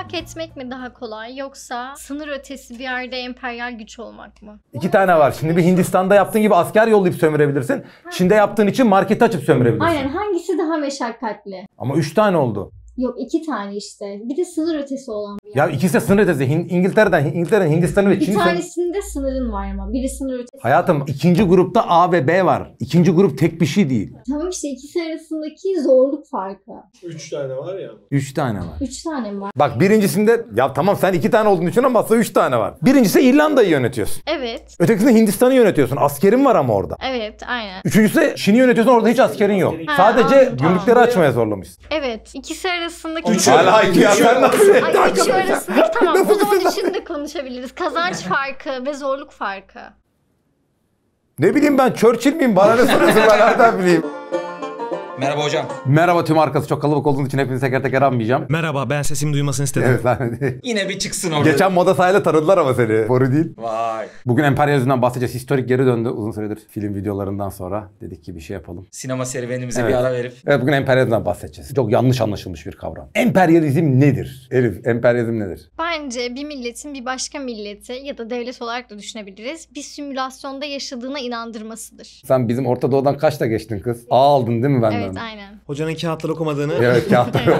ilhak etmek mi daha kolay yoksa sınır ötesi bir yerde emperyal güç olmak mı? İki tane var. Şimdi bir Hindistan'da yaptığın gibi asker yollayıp sömürebilirsin. Çin'de yaptığın için marketi açıp sömürebilirsin. Aynen hangisi daha meşakkatli? Ama üç tane oldu. Yok iki tane işte. Bir de sınır ötesi olan ya ikisi de sınır ötesi. İngiltere'den, İngiltere'den Hindistan'ı ve Bir Çin'i sen- sınırın var ama. Biri sınır ötesi. Hayatım ikinci grupta A ve B var. İkinci grup tek bir şey değil. Tamam işte ikisi arasındaki zorluk farkı. Üç tane var ya. Üç tane var. Üç tane mi var? Bak birincisinde ya tamam sen iki tane olduğunu düşün ama aslında üç tane var. Birincisi İrlanda'yı yönetiyorsun. Evet. Ötekisinde Hindistan'ı yönetiyorsun. Askerin var ama orada. Evet aynen. Üçüncüsü Çin'i yönetiyorsun orada hiç askerin yok. Ha, Sadece anladım, gümrükleri tamam. açmaya zorlamışsın. Evet. İkisi arasındaki... Üç. Hala iki ya sen nasıl? arasındaki tamam o zaman için konuşabiliriz. Kazanç farkı ve zorluk farkı. Ne bileyim ben Churchill miyim? Bana ne soruyorsun ben nereden bileyim? Merhaba hocam. Merhaba tüm arkası çok kalabalık olduğunuz için hepinizi teker teker anmayacağım. Merhaba ben sesimi duymasını istedim. Evet lan. Yine bir çıksın orada. Geçen moda sahayla tanıdılar ama seni. Boru değil. Vay. Bugün emperyalizmden bahsedeceğiz. Historik geri döndü uzun süredir film videolarından sonra. Dedik ki bir şey yapalım. Sinema serüvenimize Evet. bir ara verip. Evet bugün emperyalizmden bahsedeceğiz. Çok yanlış anlaşılmış bir kavram. Emperyalizm nedir? Elif emperyalizm nedir? Bence bir milletin bir başka milleti ya da devlet olarak da düşünebiliriz. Bir simülasyonda yaşadığına inandırmasıdır. Sen bizim Orta Doğu'dan kaçta geçtin kız? A aldın değil mi benden? aynen. Hocanın kağıtları okumadığını. Evet kağıtları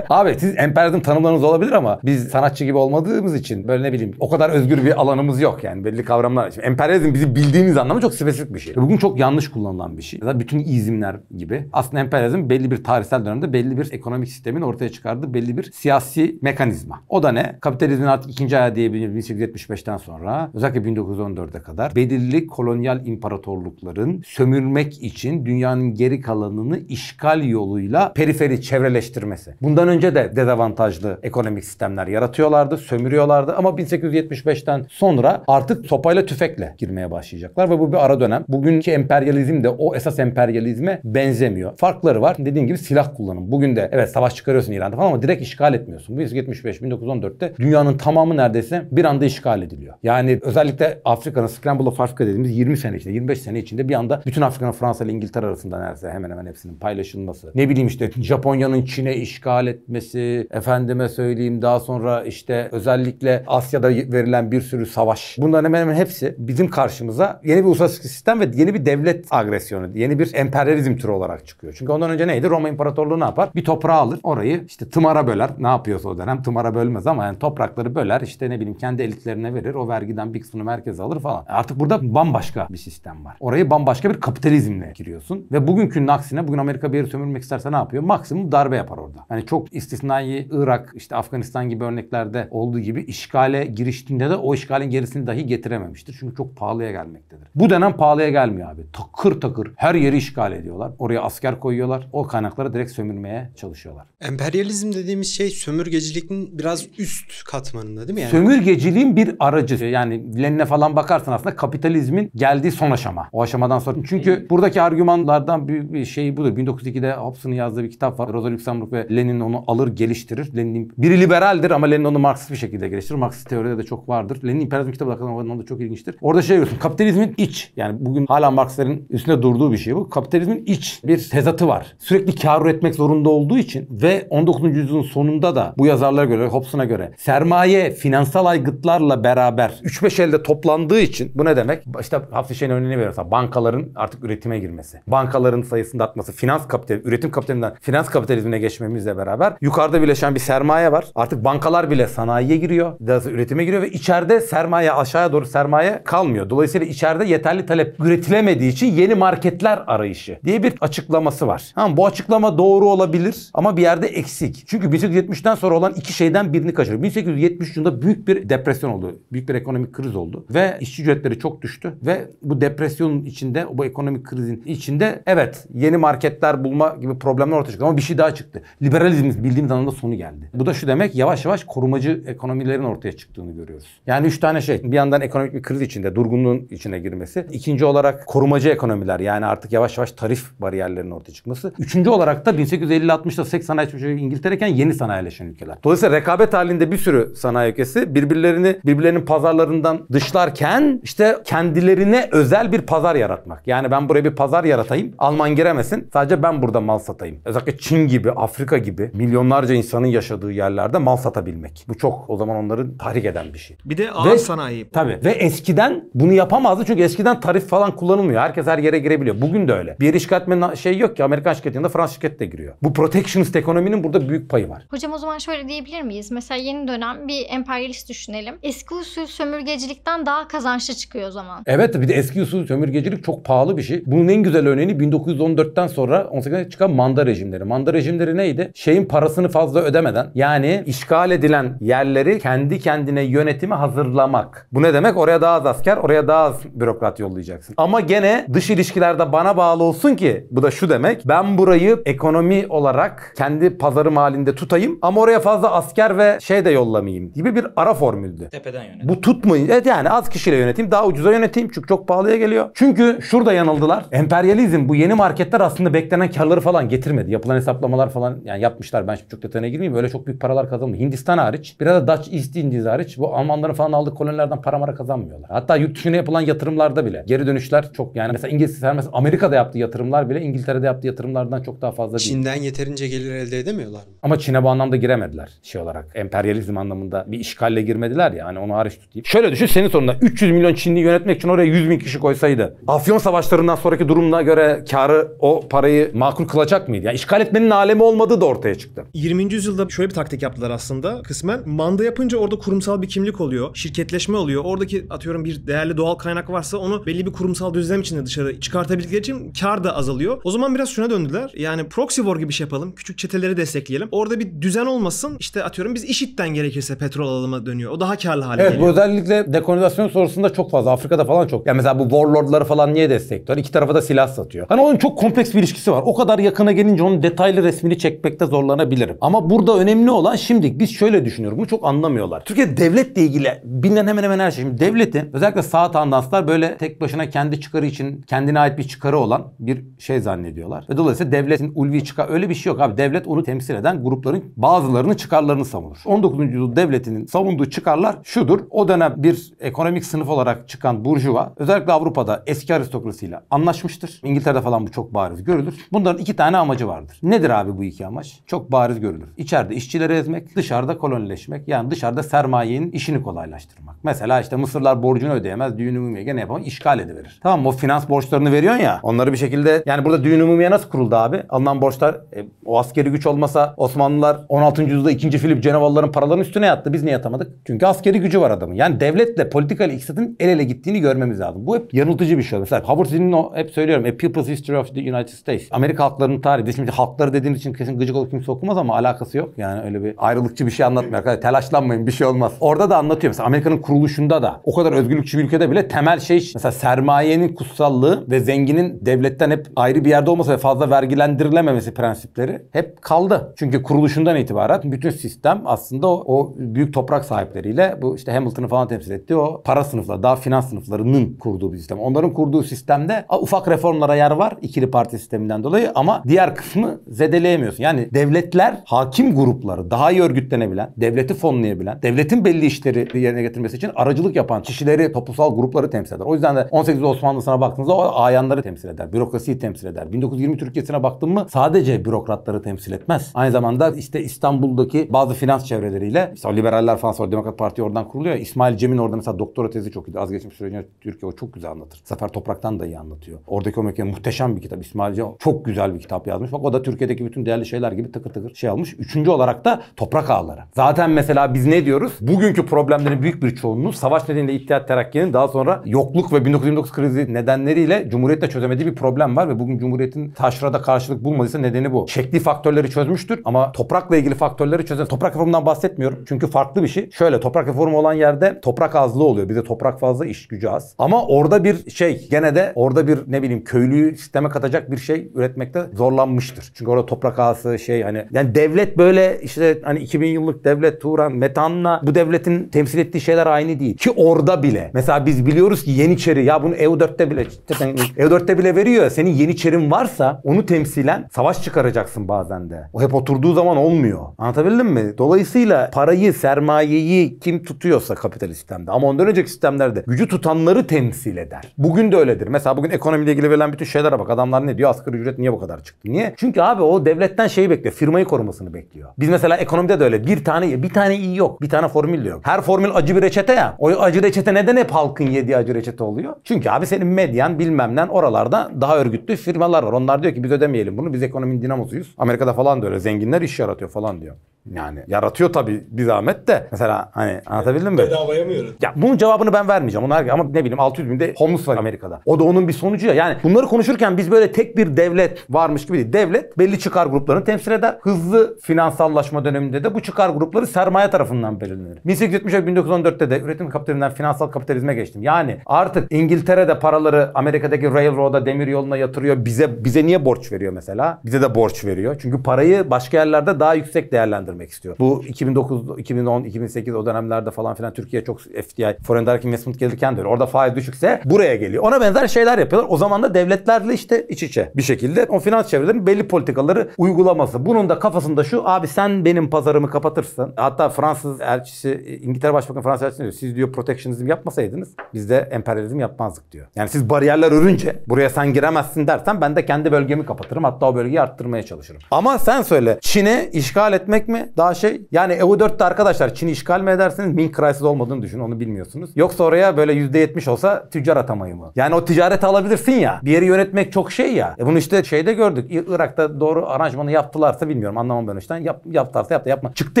Abi siz emperyalizm tanımlarınız olabilir ama biz sanatçı gibi olmadığımız için böyle ne bileyim o kadar özgür bir alanımız yok yani belli kavramlar. Şimdi emperyalizm bizi bildiğimiz anlamı çok spesifik bir şey. Bugün çok yanlış kullanılan bir şey. Ya bütün izimler gibi. Aslında emperyalizm belli bir tarihsel dönemde belli bir ekonomik sistemin ortaya çıkardığı belli bir siyasi mekanizma. O da ne? Kapitalizmin artık ikinci ayağı diyebiliriz 1875'ten sonra özellikle 1914'e kadar belirli kolonyal imparatorlukların sömürmek için dünyanın geri kalan alanını işgal yoluyla periferi çevreleştirmesi. Bundan önce de dezavantajlı ekonomik sistemler yaratıyorlardı, sömürüyorlardı ama 1875'ten sonra artık topayla tüfekle girmeye başlayacaklar ve bu bir ara dönem. Bugünkü emperyalizm de o esas emperyalizme benzemiyor. Farkları var. Dediğim gibi silah kullanım. Bugün de evet savaş çıkarıyorsun İran'da falan ama direkt işgal etmiyorsun. 1875 1914'te dünyanın tamamı neredeyse bir anda işgal ediliyor. Yani özellikle Afrika'nın Scramble of Africa dediğimiz 20 sene içinde, 25 sene içinde bir anda bütün Afrika'nın Fransa ile İngiltere arasında neredeyse hem hemen hemen hepsinin paylaşılması. Ne bileyim işte Japonya'nın Çin'e işgal etmesi, efendime söyleyeyim daha sonra işte özellikle Asya'da verilen bir sürü savaş. Bunların hemen hemen hepsi bizim karşımıza yeni bir uluslararası sistem ve yeni bir devlet agresyonu, yeni bir emperyalizm türü olarak çıkıyor. Çünkü ondan önce neydi? Roma İmparatorluğu ne yapar? Bir toprağı alır, orayı işte tımara böler. Ne yapıyorsa o dönem tımara bölmez ama yani toprakları böler, işte ne bileyim kendi elitlerine verir, o vergiden bir kısmını merkeze alır falan. Artık burada bambaşka bir sistem var. Orayı bambaşka bir kapitalizmle giriyorsun ve bugünkü aksine bugün Amerika bir yeri sömürmek isterse ne yapıyor? Maksimum darbe yapar orada. Yani çok istisnai Irak, işte Afganistan gibi örneklerde olduğu gibi işgale giriştiğinde de o işgalin gerisini dahi getirememiştir. Çünkü çok pahalıya gelmektedir. Bu dönem pahalıya gelmiyor abi. Takır takır her yeri işgal ediyorlar. Oraya asker koyuyorlar. O kaynakları direkt sömürmeye çalışıyorlar. Emperyalizm dediğimiz şey sömürgecilikin biraz üst katmanında değil mi? Yani? Sömürgeciliğin bir aracı. Yani Lenin'e falan bakarsan aslında kapitalizmin geldiği son aşama. O aşamadan sonra. Çünkü buradaki argümanlardan bir bir şey budur. 1902'de Hobson'un yazdığı bir kitap var. Rosa Luxemburg ve Lenin onu alır geliştirir. Lenin biri liberaldir ama Lenin onu Marksist bir şekilde geliştirir. Marksist teoride de çok vardır. Lenin İmperializm kitabı da kadar da çok ilginçtir. Orada şey görüyorsun. Kapitalizmin iç yani bugün hala Marksistlerin üstünde durduğu bir şey bu. Kapitalizmin iç bir tezatı var. Sürekli kar üretmek zorunda olduğu için ve 19. yüzyılın sonunda da bu yazarlara göre Hobson'a göre sermaye finansal aygıtlarla beraber 3-5 elde toplandığı için bu ne demek? İşte hafif şeyin örneğini veriyorsa bankaların artık üretime girmesi. Bankaların sayısı sayısında artması, finans kapitalizmi, üretim kapitalinden finans kapitalizmine geçmemizle beraber yukarıda birleşen bir sermaye var. Artık bankalar bile sanayiye giriyor, daha üretime giriyor ve içeride sermaye aşağıya doğru sermaye kalmıyor. Dolayısıyla içeride yeterli talep üretilemediği için yeni marketler arayışı diye bir açıklaması var. Ha, bu açıklama doğru olabilir ama bir yerde eksik. Çünkü 1870'ten sonra olan iki şeyden birini kaçırıyor. 1870 yılında büyük bir depresyon oldu. Büyük bir ekonomik kriz oldu. Ve işçi ücretleri çok düştü. Ve bu depresyonun içinde, bu ekonomik krizin içinde evet yeni marketler bulma gibi problemler ortaya çıktı. Ama bir şey daha çıktı. Liberalizm bildiğimiz anlamda sonu geldi. Bu da şu demek yavaş yavaş korumacı ekonomilerin ortaya çıktığını görüyoruz. Yani üç tane şey. Bir yandan ekonomik bir kriz içinde, durgunluğun içine girmesi. İkinci olarak korumacı ekonomiler yani artık yavaş yavaş tarif bariyerlerinin ortaya çıkması. Üçüncü olarak da 1850-60'da 80 sanayi İngiltere'ken yeni sanayileşen ülkeler. Dolayısıyla rekabet halinde bir sürü sanayi ülkesi birbirlerini birbirlerinin pazarlarından dışlarken işte kendilerine özel bir pazar yaratmak. Yani ben buraya bir pazar yaratayım. Alman giremesin. Sadece ben burada mal satayım. Özellikle Çin gibi, Afrika gibi milyonlarca insanın yaşadığı yerlerde mal satabilmek. Bu çok o zaman onların tahrik eden bir şey. Bir de ağır ve, sanayi. Tabii. Ve eskiden bunu yapamazdı çünkü eskiden tarif falan kullanılmıyor. Herkes her yere girebiliyor. Bugün de öyle. Bir yere işgal şey yok ki. Amerikan şirketinde, Fransız şirket de giriyor. Bu protectionist ekonominin burada büyük payı var. Hocam o zaman şöyle diyebilir miyiz? Mesela yeni dönem bir emperyalist düşünelim. Eski usul sömürgecilikten daha kazançlı çıkıyor o zaman. Evet bir de eski usul sömürgecilik çok pahalı bir şey. Bunun en güzel örneğini 1910 2014'ten sonra 18'e çıkan manda rejimleri. Manda rejimleri neydi? Şeyin parasını fazla ödemeden yani işgal edilen yerleri kendi kendine yönetimi hazırlamak. Bu ne demek? Oraya daha az asker, oraya daha az bürokrat yollayacaksın. Ama gene dış ilişkilerde bana bağlı olsun ki bu da şu demek. Ben burayı ekonomi olarak kendi pazarım halinde tutayım ama oraya fazla asker ve şey de yollamayayım gibi bir ara formüldü. Tepeden yönet. Bu tutmayın. Evet yani az kişiyle yöneteyim, daha ucuza yöneteyim çünkü çok pahalıya geliyor. Çünkü şurada yanıldılar. Emperyalizm bu yeni market şirketler aslında beklenen karları falan getirmedi. Yapılan hesaplamalar falan yani yapmışlar. Ben çok detayına girmeyeyim. Öyle çok büyük paralar kazanmıyor. Hindistan hariç. Biraz da Dutch East Indies hariç. Bu Almanların falan aldığı kolonilerden para mara kazanmıyorlar. Hatta yurt dışına yapılan yatırımlarda bile. Geri dönüşler çok yani mesela İngiliz sermez Amerika'da yaptığı yatırımlar bile İngiltere'de yaptığı yatırımlardan çok daha fazla değil. Çin'den yeterince gelir elde edemiyorlar mı? Ama Çin'e bu anlamda giremediler şey olarak. Emperyalizm anlamında bir işgalle girmediler ya. Hani onu hariç tutayım. Şöyle düşün senin sonunda 300 milyon Çinli yönetmek için oraya 100 bin kişi koysaydı. Afyon savaşlarından sonraki durumuna göre karı o parayı makul kılacak mıydı? Yani işgal etmenin alemi olmadığı da ortaya çıktı. 20. yüzyılda şöyle bir taktik yaptılar aslında kısmen. Manda yapınca orada kurumsal bir kimlik oluyor. Şirketleşme oluyor. Oradaki atıyorum bir değerli doğal kaynak varsa onu belli bir kurumsal düzlem içinde dışarı çıkartabildikleri için kar da azalıyor. O zaman biraz şuna döndüler. Yani proxy war gibi şey yapalım. Küçük çeteleri destekleyelim. Orada bir düzen olmasın. İşte atıyorum biz işitten gerekirse petrol alıma dönüyor. O daha karlı hale evet, geliyor. Evet bu özellikle dekolonizasyon sorusunda çok fazla. Afrika'da falan çok. Yani mesela bu warlordları falan niye destekliyor? İki tarafa da silah satıyor. Hani onun çok kompleks bir ilişkisi var. O kadar yakına gelince onun detaylı resmini çekmekte zorlanabilirim. Ama burada önemli olan şimdi biz şöyle düşünüyoruz. Bunu çok anlamıyorlar. Türkiye devletle ilgili bilinen hemen hemen her şey. Şimdi devletin özellikle sağ tandanslar böyle tek başına kendi çıkarı için kendine ait bir çıkarı olan bir şey zannediyorlar. Ve dolayısıyla devletin ulvi çıkar öyle bir şey yok abi. Devlet onu temsil eden grupların bazılarının çıkarlarını savunur. 19. yüzyıl devletinin savunduğu çıkarlar şudur. O dönem bir ekonomik sınıf olarak çıkan burjuva özellikle Avrupa'da eski aristokrasiyle anlaşmıştır. İngiltere'de falan bu çok çok bariz görülür. Bunların iki tane amacı vardır. Nedir abi bu iki amaç? Çok bariz görülür. İçeride işçileri ezmek, dışarıda kolonileşmek. Yani dışarıda sermayenin işini kolaylaştırmak. Mesela işte Mısırlar borcunu ödeyemez, düğünü mumya gene yapamaz, işgal ediverir. Tamam mı? O finans borçlarını veriyorsun ya. Onları bir şekilde yani burada düğünü mumya nasıl kuruldu abi? Alınan borçlar e, o askeri güç olmasa Osmanlılar 16. yüzyılda 2. Filip Cenevalıların paralarının üstüne yattı. Biz niye yatamadık? Çünkü askeri gücü var adamın. Yani devletle politikal ikisinin el ele gittiğini görmemiz lazım. Bu hep yanıltıcı bir şey. Mesela Howard Zinn'in hep söylüyorum A People's History of the United States. Amerika halklarının tarihi. Şimdi halkları dediğin için kesin gıcık olup kimse okumaz ama alakası yok. Yani öyle bir ayrılıkçı bir şey anlatmıyor. Arkadaşlar telaşlanmayın bir şey olmaz. Orada da anlatıyor. Mesela Amerika'nın kuruluşunda da o kadar özgürlükçü bir ülkede bile temel şey mesela sermayenin kutsallığı ve zenginin devletten hep ayrı bir yerde olması ve fazla vergilendirilememesi prensipleri hep kaldı. Çünkü kuruluşundan itibaren bütün sistem aslında o, o büyük toprak sahipleriyle bu işte Hamilton'ı falan temsil ettiği o para sınıfları, daha finans sınıflarının kurduğu bir sistem. Onların kurduğu sistemde ufak reformlara yer var. İkili ikili parti sisteminden dolayı ama diğer kısmı zedeleyemiyorsun. Yani devletler hakim grupları daha iyi örgütlenebilen, devleti fonlayabilen, devletin belli işleri yerine getirmesi için aracılık yapan kişileri, toplumsal grupları temsil eder. O yüzden de 18. Osmanlısına baktığınızda o ayanları temsil eder, bürokrasiyi temsil eder. 1920 Türkiye'sine baktın mı sadece bürokratları temsil etmez. Aynı zamanda işte İstanbul'daki bazı finans çevreleriyle işte liberaller falan sonra Demokrat Parti oradan kuruluyor. İsmail Cem'in orada mesela doktora tezi çok iyi. Az geçmiş sürecinde Türkiye o çok güzel anlatır. Sefer Toprak'tan da iyi anlatıyor. Oradaki o mekan muhteşem bir kitap tabii. İsmail Can çok güzel bir kitap yazmış. Bak o da Türkiye'deki bütün değerli şeyler gibi tıkır tıkır şey almış. Üçüncü olarak da toprak ağları. Zaten mesela biz ne diyoruz? Bugünkü problemlerin büyük bir çoğunluğu savaş nedeniyle İttihat Terakki'nin daha sonra yokluk ve 1929 krizi nedenleriyle Cumhuriyet'le çözemediği bir problem var ve bugün Cumhuriyet'in taşrada karşılık bulmadıysa nedeni bu. Şekli faktörleri çözmüştür ama toprakla ilgili faktörleri çözemez. Toprak reformundan bahsetmiyorum çünkü farklı bir şey. Şöyle toprak reformu olan yerde toprak azlı oluyor. Bize toprak fazla iş gücü az. Ama orada bir şey gene de orada bir ne bileyim köylüyü sisteme kadar katacak bir şey üretmekte zorlanmıştır. Çünkü orada toprak ağası şey hani yani devlet böyle işte hani 2000 yıllık devlet Turan metanla bu devletin temsil ettiği şeyler aynı değil. Ki orada bile mesela biz biliyoruz ki Yeniçeri ya bunu EU4'te bile EU4'te e bile veriyor. Senin Yeniçerin varsa onu temsilen savaş çıkaracaksın bazen de. O hep oturduğu zaman olmuyor. Anlatabildim mi? Dolayısıyla parayı, sermayeyi kim tutuyorsa kapitalist sistemde ama ondan önceki sistemlerde gücü tutanları temsil eder. Bugün de öyledir. Mesela bugün ekonomiyle ilgili verilen bütün şeylere bak. Adamlar adamlar ne diyor? Asgari ücret niye bu kadar çıktı? Niye? Çünkü abi o devletten şeyi bekliyor. Firmayı korumasını bekliyor. Biz mesela ekonomide de öyle. Bir tane bir tane iyi yok. Bir tane formül de yok. Her formül acı bir reçete ya. O acı reçete neden hep halkın yediği acı reçete oluyor? Çünkü abi senin medyan bilmem ne oralarda daha örgütlü firmalar var. Onlar diyor ki biz ödemeyelim bunu. Biz ekonominin dinamosuyuz. Amerika'da falan da öyle. Zenginler iş yaratıyor falan diyor. Yani yaratıyor tabii bir zahmet de. Mesela hani anlatabildim mi? Bedavaya mı yaratıyor? Ya bunun cevabını ben vermeyeceğim. Onlar ama ne bileyim 600 binde homeless var Amerika'da. O da onun bir sonucu ya. Yani bunları konuşurken biz böyle tek bir devlet varmış gibi değil. Devlet belli çıkar gruplarını temsil eder. Hızlı finansallaşma döneminde de bu çıkar grupları sermaye tarafından belirlenir. 1870-1914'te de üretim kapitalinden finansal kapitalizme geçtim. Yani artık İngiltere'de paraları Amerika'daki railroad'a demir yoluna yatırıyor. Bize bize niye borç veriyor mesela? Bize de borç veriyor. Çünkü parayı başka yerlerde daha yüksek değerlendiriyor görmek istiyor. Bu 2009, 2010, 2008 o dönemlerde falan filan Türkiye çok FDI, Foreign Direct Investment gelirken de Orada faiz düşükse buraya geliyor. Ona benzer şeyler yapıyorlar. O zaman da devletlerle işte iç içe bir şekilde o finans çevrelerinin belli politikaları uygulaması. Bunun da kafasında şu abi sen benim pazarımı kapatırsın. Hatta Fransız elçisi, İngiltere Başbakanı Fransız elçisi diyor. Siz diyor protectionizm yapmasaydınız biz de emperyalizm yapmazdık diyor. Yani siz bariyerler örünce buraya sen giremezsin dersen ben de kendi bölgemi kapatırım. Hatta o bölgeyi arttırmaya çalışırım. Ama sen söyle Çin'i işgal etmek mi? daha şey yani EU4'te arkadaşlar Çin işgal mi edersiniz? Mink crisis olmadığını düşün onu bilmiyorsunuz. Yoksa oraya böyle %70 olsa tüccar atamayı mı? Yani o ticareti alabilirsin ya. Bir yeri yönetmek çok şey ya. E bunu işte şeyde gördük. Irak'ta doğru aranjmanı yaptılarsa bilmiyorum anlamam ben işte. Yap, yaptılarsa yaptı yapma. Çıktı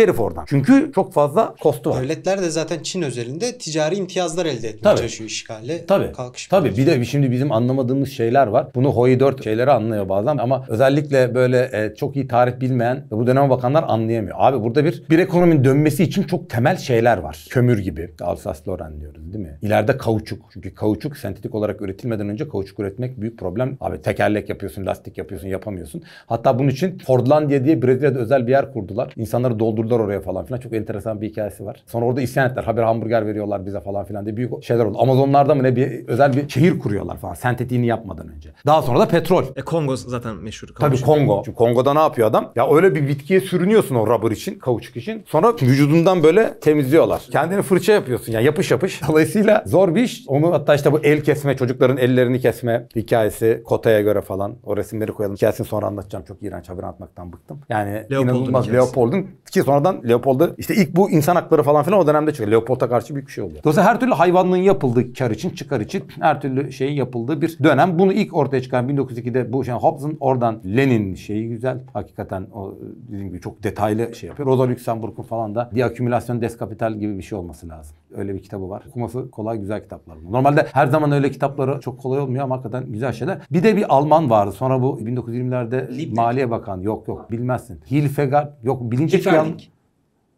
herif oradan. Çünkü çok fazla kostu var. Devletler de zaten Çin özelinde ticari imtiyazlar elde etmeye Tabii. çalışıyor işgalle. Tabii. Kalkış Tabii bir de şimdi bizim anlamadığımız şeyler var. Bunu Hoi 4 şeyleri anlıyor bazen ama özellikle böyle e, çok iyi tarih bilmeyen bu dönem bakanlar anlayamıyor dönüyor. Abi burada bir bir ekonominin dönmesi için çok temel şeyler var. Kömür gibi. Alsas Loren diyoruz değil mi? İleride kauçuk. Çünkü kauçuk sentetik olarak üretilmeden önce kauçuk üretmek büyük problem. Abi tekerlek yapıyorsun, lastik yapıyorsun, yapamıyorsun. Hatta bunun için Fordlandia diye Brezilya'da özel bir yer kurdular. İnsanları doldurdular oraya falan filan. Çok enteresan bir hikayesi var. Sonra orada isyan ettiler. Haber hamburger veriyorlar bize falan filan diye büyük şeyler oldu. Amazonlarda mı ne bir özel bir şehir kuruyorlar falan. Sentetiğini yapmadan önce. Daha sonra da petrol. E Kongo zaten meşhur. Tabii Kongo. Çünkü Kongo'da ne yapıyor adam? Ya öyle bir bitkiye sürünüyorsun o rab rubber için, kauçuk için. Sonra vücudundan böyle temizliyorlar. Kendini fırça yapıyorsun yani yapış yapış. Dolayısıyla zor bir iş. Onu hatta işte bu el kesme, çocukların ellerini kesme hikayesi Kota'ya göre falan. O resimleri koyalım. Hikayesini sonra anlatacağım. Çok iğrenç haber anlatmaktan bıktım. Yani Leopold'un inanılmaz Leopold'un ki sonradan Leopold'u işte ilk bu insan hakları falan filan o dönemde çıkıyor. Leopold'a karşı büyük bir şey oluyor. Dolayısıyla her türlü hayvanlığın yapıldığı kar için, çıkar için her türlü şeyin yapıldığı bir dönem. Bunu ilk ortaya çıkan 1902'de bu şey yani Hobson oradan Lenin şeyi güzel. Hakikaten o dediğim gibi çok detaylı şey yapıyor. Rosa Luxemburg'un falan da Deakümülasyon Deskapital gibi bir şey olması lazım. Öyle bir kitabı var. Okuması kolay güzel kitaplar. Normalde her zaman öyle kitapları çok kolay olmuyor ama hakikaten güzel şeyler. Bir de bir Alman vardı. Sonra bu 1920'lerde Maliye Bakan yok yok bilmezsin. Hilfegard yok bilinç Hilferding.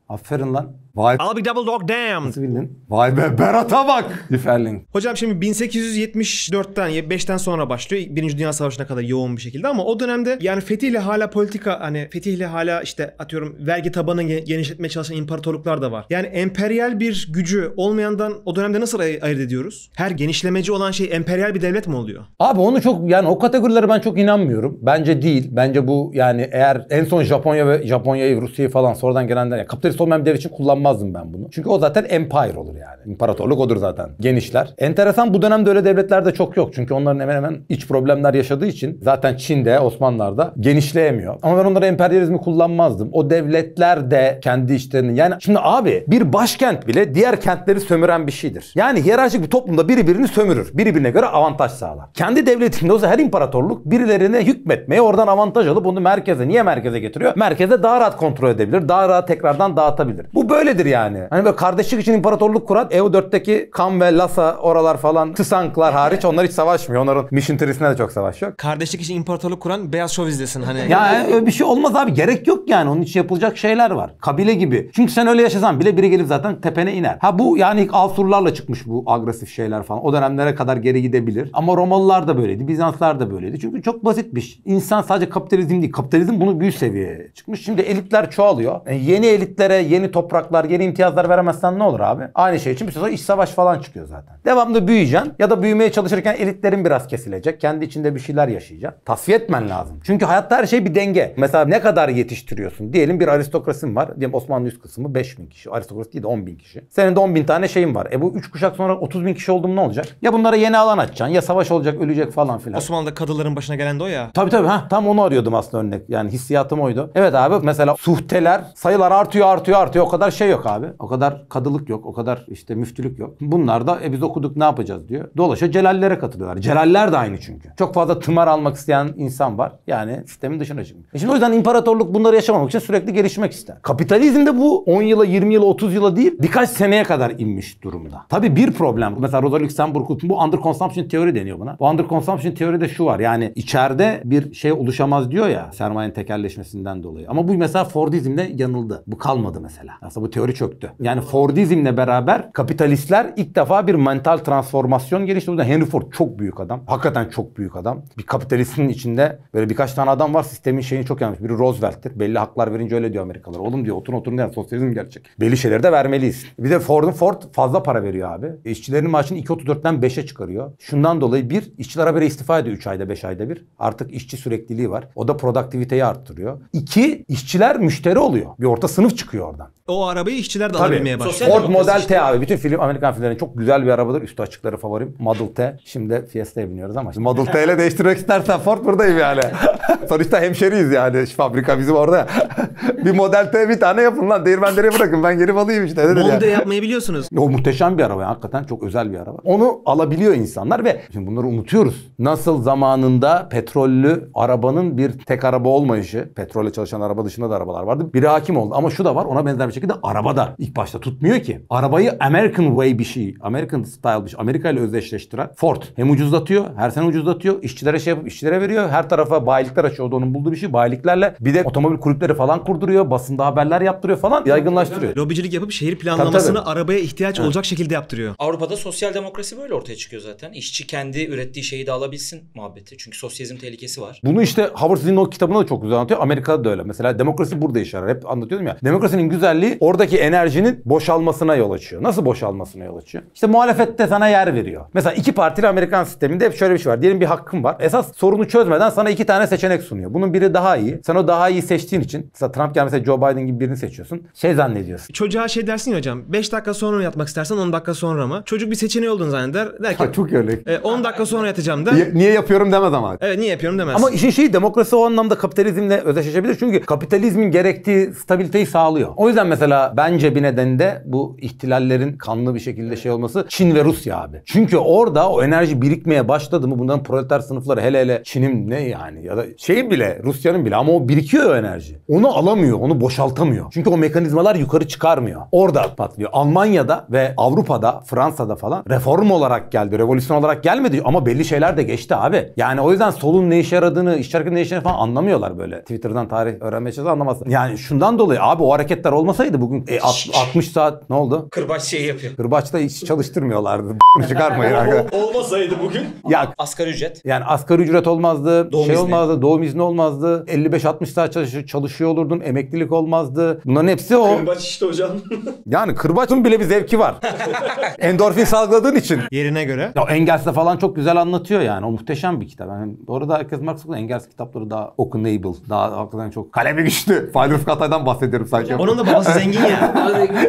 Aferin lan. Vay. I'll be double dog damned. Nasıl bildin? Vay be Berat'a bak. Differling. Hocam şimdi 1874'ten 5'ten sonra başlıyor. Birinci Dünya Savaşı'na kadar yoğun bir şekilde ama o dönemde yani Fetih'le hala politika hani Fetih'le hala işte atıyorum vergi tabanını genişletmeye çalışan imparatorluklar da var. Yani emperyal bir gücü olmayandan o dönemde nasıl ay- ayırt ediyoruz? Her genişlemeci olan şey emperyal bir devlet mi oluyor? Abi onu çok yani o kategorilere ben çok inanmıyorum. Bence değil. Bence bu yani eğer en son Japonya ve Japonya'yı Rusya'yı falan sonradan gelenler yani kapitalist olmayan bir devlet için kullanma sanmazdım ben bunu. Çünkü o zaten empire olur yani. İmparatorluk odur zaten. Genişler. Enteresan bu dönemde öyle devletler de çok yok. Çünkü onların hemen hemen iç problemler yaşadığı için zaten Çin'de, Osmanlılar'da genişleyemiyor. Ama ben onlara emperyalizmi kullanmazdım. O devletler de kendi işlerini yani şimdi abi bir başkent bile diğer kentleri sömüren bir şeydir. Yani hiyerarşik bir toplumda biri birini sömürür. Biri birine göre avantaj sağlar. Kendi devletinde olsa her imparatorluk birilerine hükmetmeye oradan avantaj alıp onu merkeze niye merkeze getiriyor? Merkeze daha rahat kontrol edebilir. Daha rahat tekrardan dağıtabilir. Bu böyle nedir yani? Hani böyle kardeşlik için imparatorluk kurat EU4'teki Kam ve Lasa oralar falan Tsanklar hariç onlar hiç savaşmıyor. Onların Mission Tree'sinde de çok savaş yok. Kardeşlik için imparatorluk kuran beyaz şov izlesin hani. Ya öyle e, bir şey olmaz abi. Gerek yok yani. Onun için yapılacak şeyler var. Kabile gibi. Çünkü sen öyle yaşasan bile biri gelip zaten tepene iner. Ha bu yani ilk Asurlarla çıkmış bu agresif şeyler falan. O dönemlere kadar geri gidebilir. Ama Romalılar da böyleydi. Bizanslar da böyleydi. Çünkü çok basitmiş. İnsan sadece kapitalizm değil. Kapitalizm bunu büyük seviyeye çıkmış. Şimdi elitler çoğalıyor. Yani e, yeni elitlere yeni topraklar, geri imtiyazlar veremezsen ne olur abi? Aynı şey için bir süre sonra iş savaş falan çıkıyor zaten. Devamlı büyüyeceksin ya da büyümeye çalışırken elitlerin biraz kesilecek. Kendi içinde bir şeyler yaşayacaksın. Tasfiye etmen lazım. Çünkü hayatta her şey bir denge. Mesela ne kadar yetiştiriyorsun? Diyelim bir aristokrasin var. Diyelim Osmanlı üst kısmı bin kişi. Aristokrasi değil de 10 bin kişi. Senin de 10 bin tane şeyin var. E bu 3 kuşak sonra 30 bin kişi oldum ne olacak? Ya bunlara yeni alan açacaksın ya savaş olacak ölecek falan filan. Osmanlı'da kadıların başına gelen de o ya. Tabii tabii. Heh, tam onu arıyordum aslında örnek. Yani hissiyatım oydu. Evet abi mesela suhteler sayılar artıyor artıyor artıyor o kadar şey yok yok abi. O kadar kadılık yok. O kadar işte müftülük yok. Bunlar da e biz okuduk ne yapacağız diyor. Dolaşıyor celallere katılıyorlar. Celaller de aynı çünkü. Çok fazla tımar almak isteyen insan var. Yani sistemin dışına çıkmış. E şimdi o yüzden imparatorluk bunları yaşamamak için sürekli gelişmek ister. Kapitalizm de bu 10 yıla, 20 yıla, 30 yıla değil birkaç seneye kadar inmiş durumda. Tabii bir problem. Mesela Rosa Luxemburg'un bu underconsumption teori deniyor buna. Bu teori de şu var. Yani içeride bir şey oluşamaz diyor ya sermayenin tekerleşmesinden dolayı. Ama bu mesela Fordizm'de yanıldı. Bu kalmadı mesela. Aslında bu teori çöktü. Yani Fordizmle beraber kapitalistler ilk defa bir mental transformasyon gelişti. O Henry Ford çok büyük adam. Hakikaten çok büyük adam. Bir kapitalistin içinde böyle birkaç tane adam var. Sistemin şeyini çok yanlış. Biri Roosevelt'tir. Belli haklar verince öyle diyor Amerikalılar. Oğlum diyor oturun oturun yani sosyalizm gerçek. Belli şeyleri de vermeliyiz. Bir de Ford'un Ford fazla para veriyor abi. İşçilerin maaşını 2.34'ten 5'e çıkarıyor. Şundan dolayı bir işçiler habire istifa ediyor 3 ayda 5 ayda bir. Artık işçi sürekliliği var. O da produktiviteyi arttırıyor. İki işçiler müşteri oluyor. Bir orta sınıf çıkıyor oradan. O araba arabayı işçiler de Tabii. alabilmeye başladı. Ford Model T abi. Bütün film Amerikan filmlerinin çok güzel bir arabadır. Üstü açıkları favorim. Model T. Şimdi Fiesta'ya biniyoruz ama. Model T ile değiştirmek istersen Ford buradayım yani. Sonuçta hemşeriyiz yani. Fabrika bizim orada. bir Model T bir tane yapın lan. değirmenleri bırakın. Ben gelip alayım işte. Nedir Monde yani? yapmayı biliyorsunuz. O muhteşem bir araba. Yani. Hakikaten çok özel bir araba. Onu alabiliyor insanlar ve şimdi bunları unutuyoruz. Nasıl zamanında petrollü arabanın bir tek araba olmayışı. Petrolle çalışan araba dışında da arabalar vardı. Biri hakim oldu. Ama şu da var. Ona benzer bir şekilde araba araba da ilk başta tutmuyor ki. Arabayı American way bir şey, American style bir şey, Amerika ile özdeşleştiren Ford. Hem ucuzlatıyor, her sene ucuzlatıyor, işçilere şey yapıp işçilere veriyor. Her tarafa bayilikler da onun bulduğu bir şey. Bayiliklerle bir de otomobil kulüpleri falan kurduruyor, basında haberler yaptırıyor falan yaygınlaştırıyor. Lobicilik yapıp şehir planlamasını tabii, tabii. arabaya ihtiyaç evet. olacak şekilde yaptırıyor. Avrupa'da sosyal demokrasi böyle ortaya çıkıyor zaten. İşçi kendi ürettiği şeyi de alabilsin muhabbeti. Çünkü sosyalizm tehlikesi var. Bunu işte Howard Zinn'in o kitabında da çok güzel anlatıyor. Amerika'da da öyle. Mesela demokrasi burada işaret. Hep anlatıyordum ya. Demokrasinin güzelliği orada buradaki enerjinin boşalmasına yol açıyor. Nasıl boşalmasına yol açıyor? İşte muhalefette sana yer veriyor. Mesela iki partili Amerikan sisteminde hep şöyle bir şey var. Diyelim bir hakkın var. Esas sorunu çözmeden sana iki tane seçenek sunuyor. Bunun biri daha iyi. Sen o daha iyi seçtiğin için mesela Trump gelmese Joe Biden gibi birini seçiyorsun. Şey zannediyorsun. Çocuğa şey dersin ya hocam. 5 dakika sonra mı yatmak istersen 10 dakika sonra mı? Çocuk bir seçeneği olduğunu zanneder. Der ki ha, çok örnek. E, dakika sonra yatacağım der. Niye, niye yapıyorum demez ama. Evet niye yapıyorum demez. Ama işin şeyi demokrasi o anlamda kapitalizmle özdeşleşebilir. Çünkü kapitalizmin gerektiği stabiliteyi sağlıyor. O yüzden mesela bence bir neden de bu ihtilallerin kanlı bir şekilde şey olması Çin ve Rusya abi. Çünkü orada o enerji birikmeye başladı mı bundan proleter sınıfları hele hele Çin'in ne yani ya da şey bile Rusya'nın bile ama o birikiyor o enerji. Onu alamıyor, onu boşaltamıyor. Çünkü o mekanizmalar yukarı çıkarmıyor. Orada patlıyor. Almanya'da ve Avrupa'da, Fransa'da falan reform olarak geldi, revolüsyon olarak gelmedi ama belli şeyler de geçti abi. Yani o yüzden solun ne işe yaradığını, işçi ne işe yaradığını falan anlamıyorlar böyle. Twitter'dan tarih öğrenmeye çalışan anlamazsın. Yani şundan dolayı abi o hareketler olmasaydı bugün e, 60 şey. saat ne oldu? Kırbaç şeyi yapıyor. Kırbaçta hiç çalıştırmıyorlardı. çıkarmayın arkadaşlar. Olmasaydı bugün. Ya, asgari ücret. Yani asgari ücret olmazdı. Doğum şey izni. olmazdı. Doğum izni olmazdı. 55-60 saat çalışıyor, çalışıyor olurdun. Emeklilik olmazdı. Bunların hepsi o. Kırbaç işte hocam. yani kırbaçın bile bir zevki var. Endorfin salgıladığın için. Yerine göre. Ya Engels'te falan çok güzel anlatıyor yani. O muhteşem bir kitap. Yani orada herkes Marx Engels kitapları daha okunable. Daha hakikaten çok kalemi güçlü. Fahri Rıfkı bahsediyorum sanki. Onun da babası zengin ya.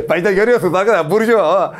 Payda görüyorsunuz arkadaşlar Burcu ama.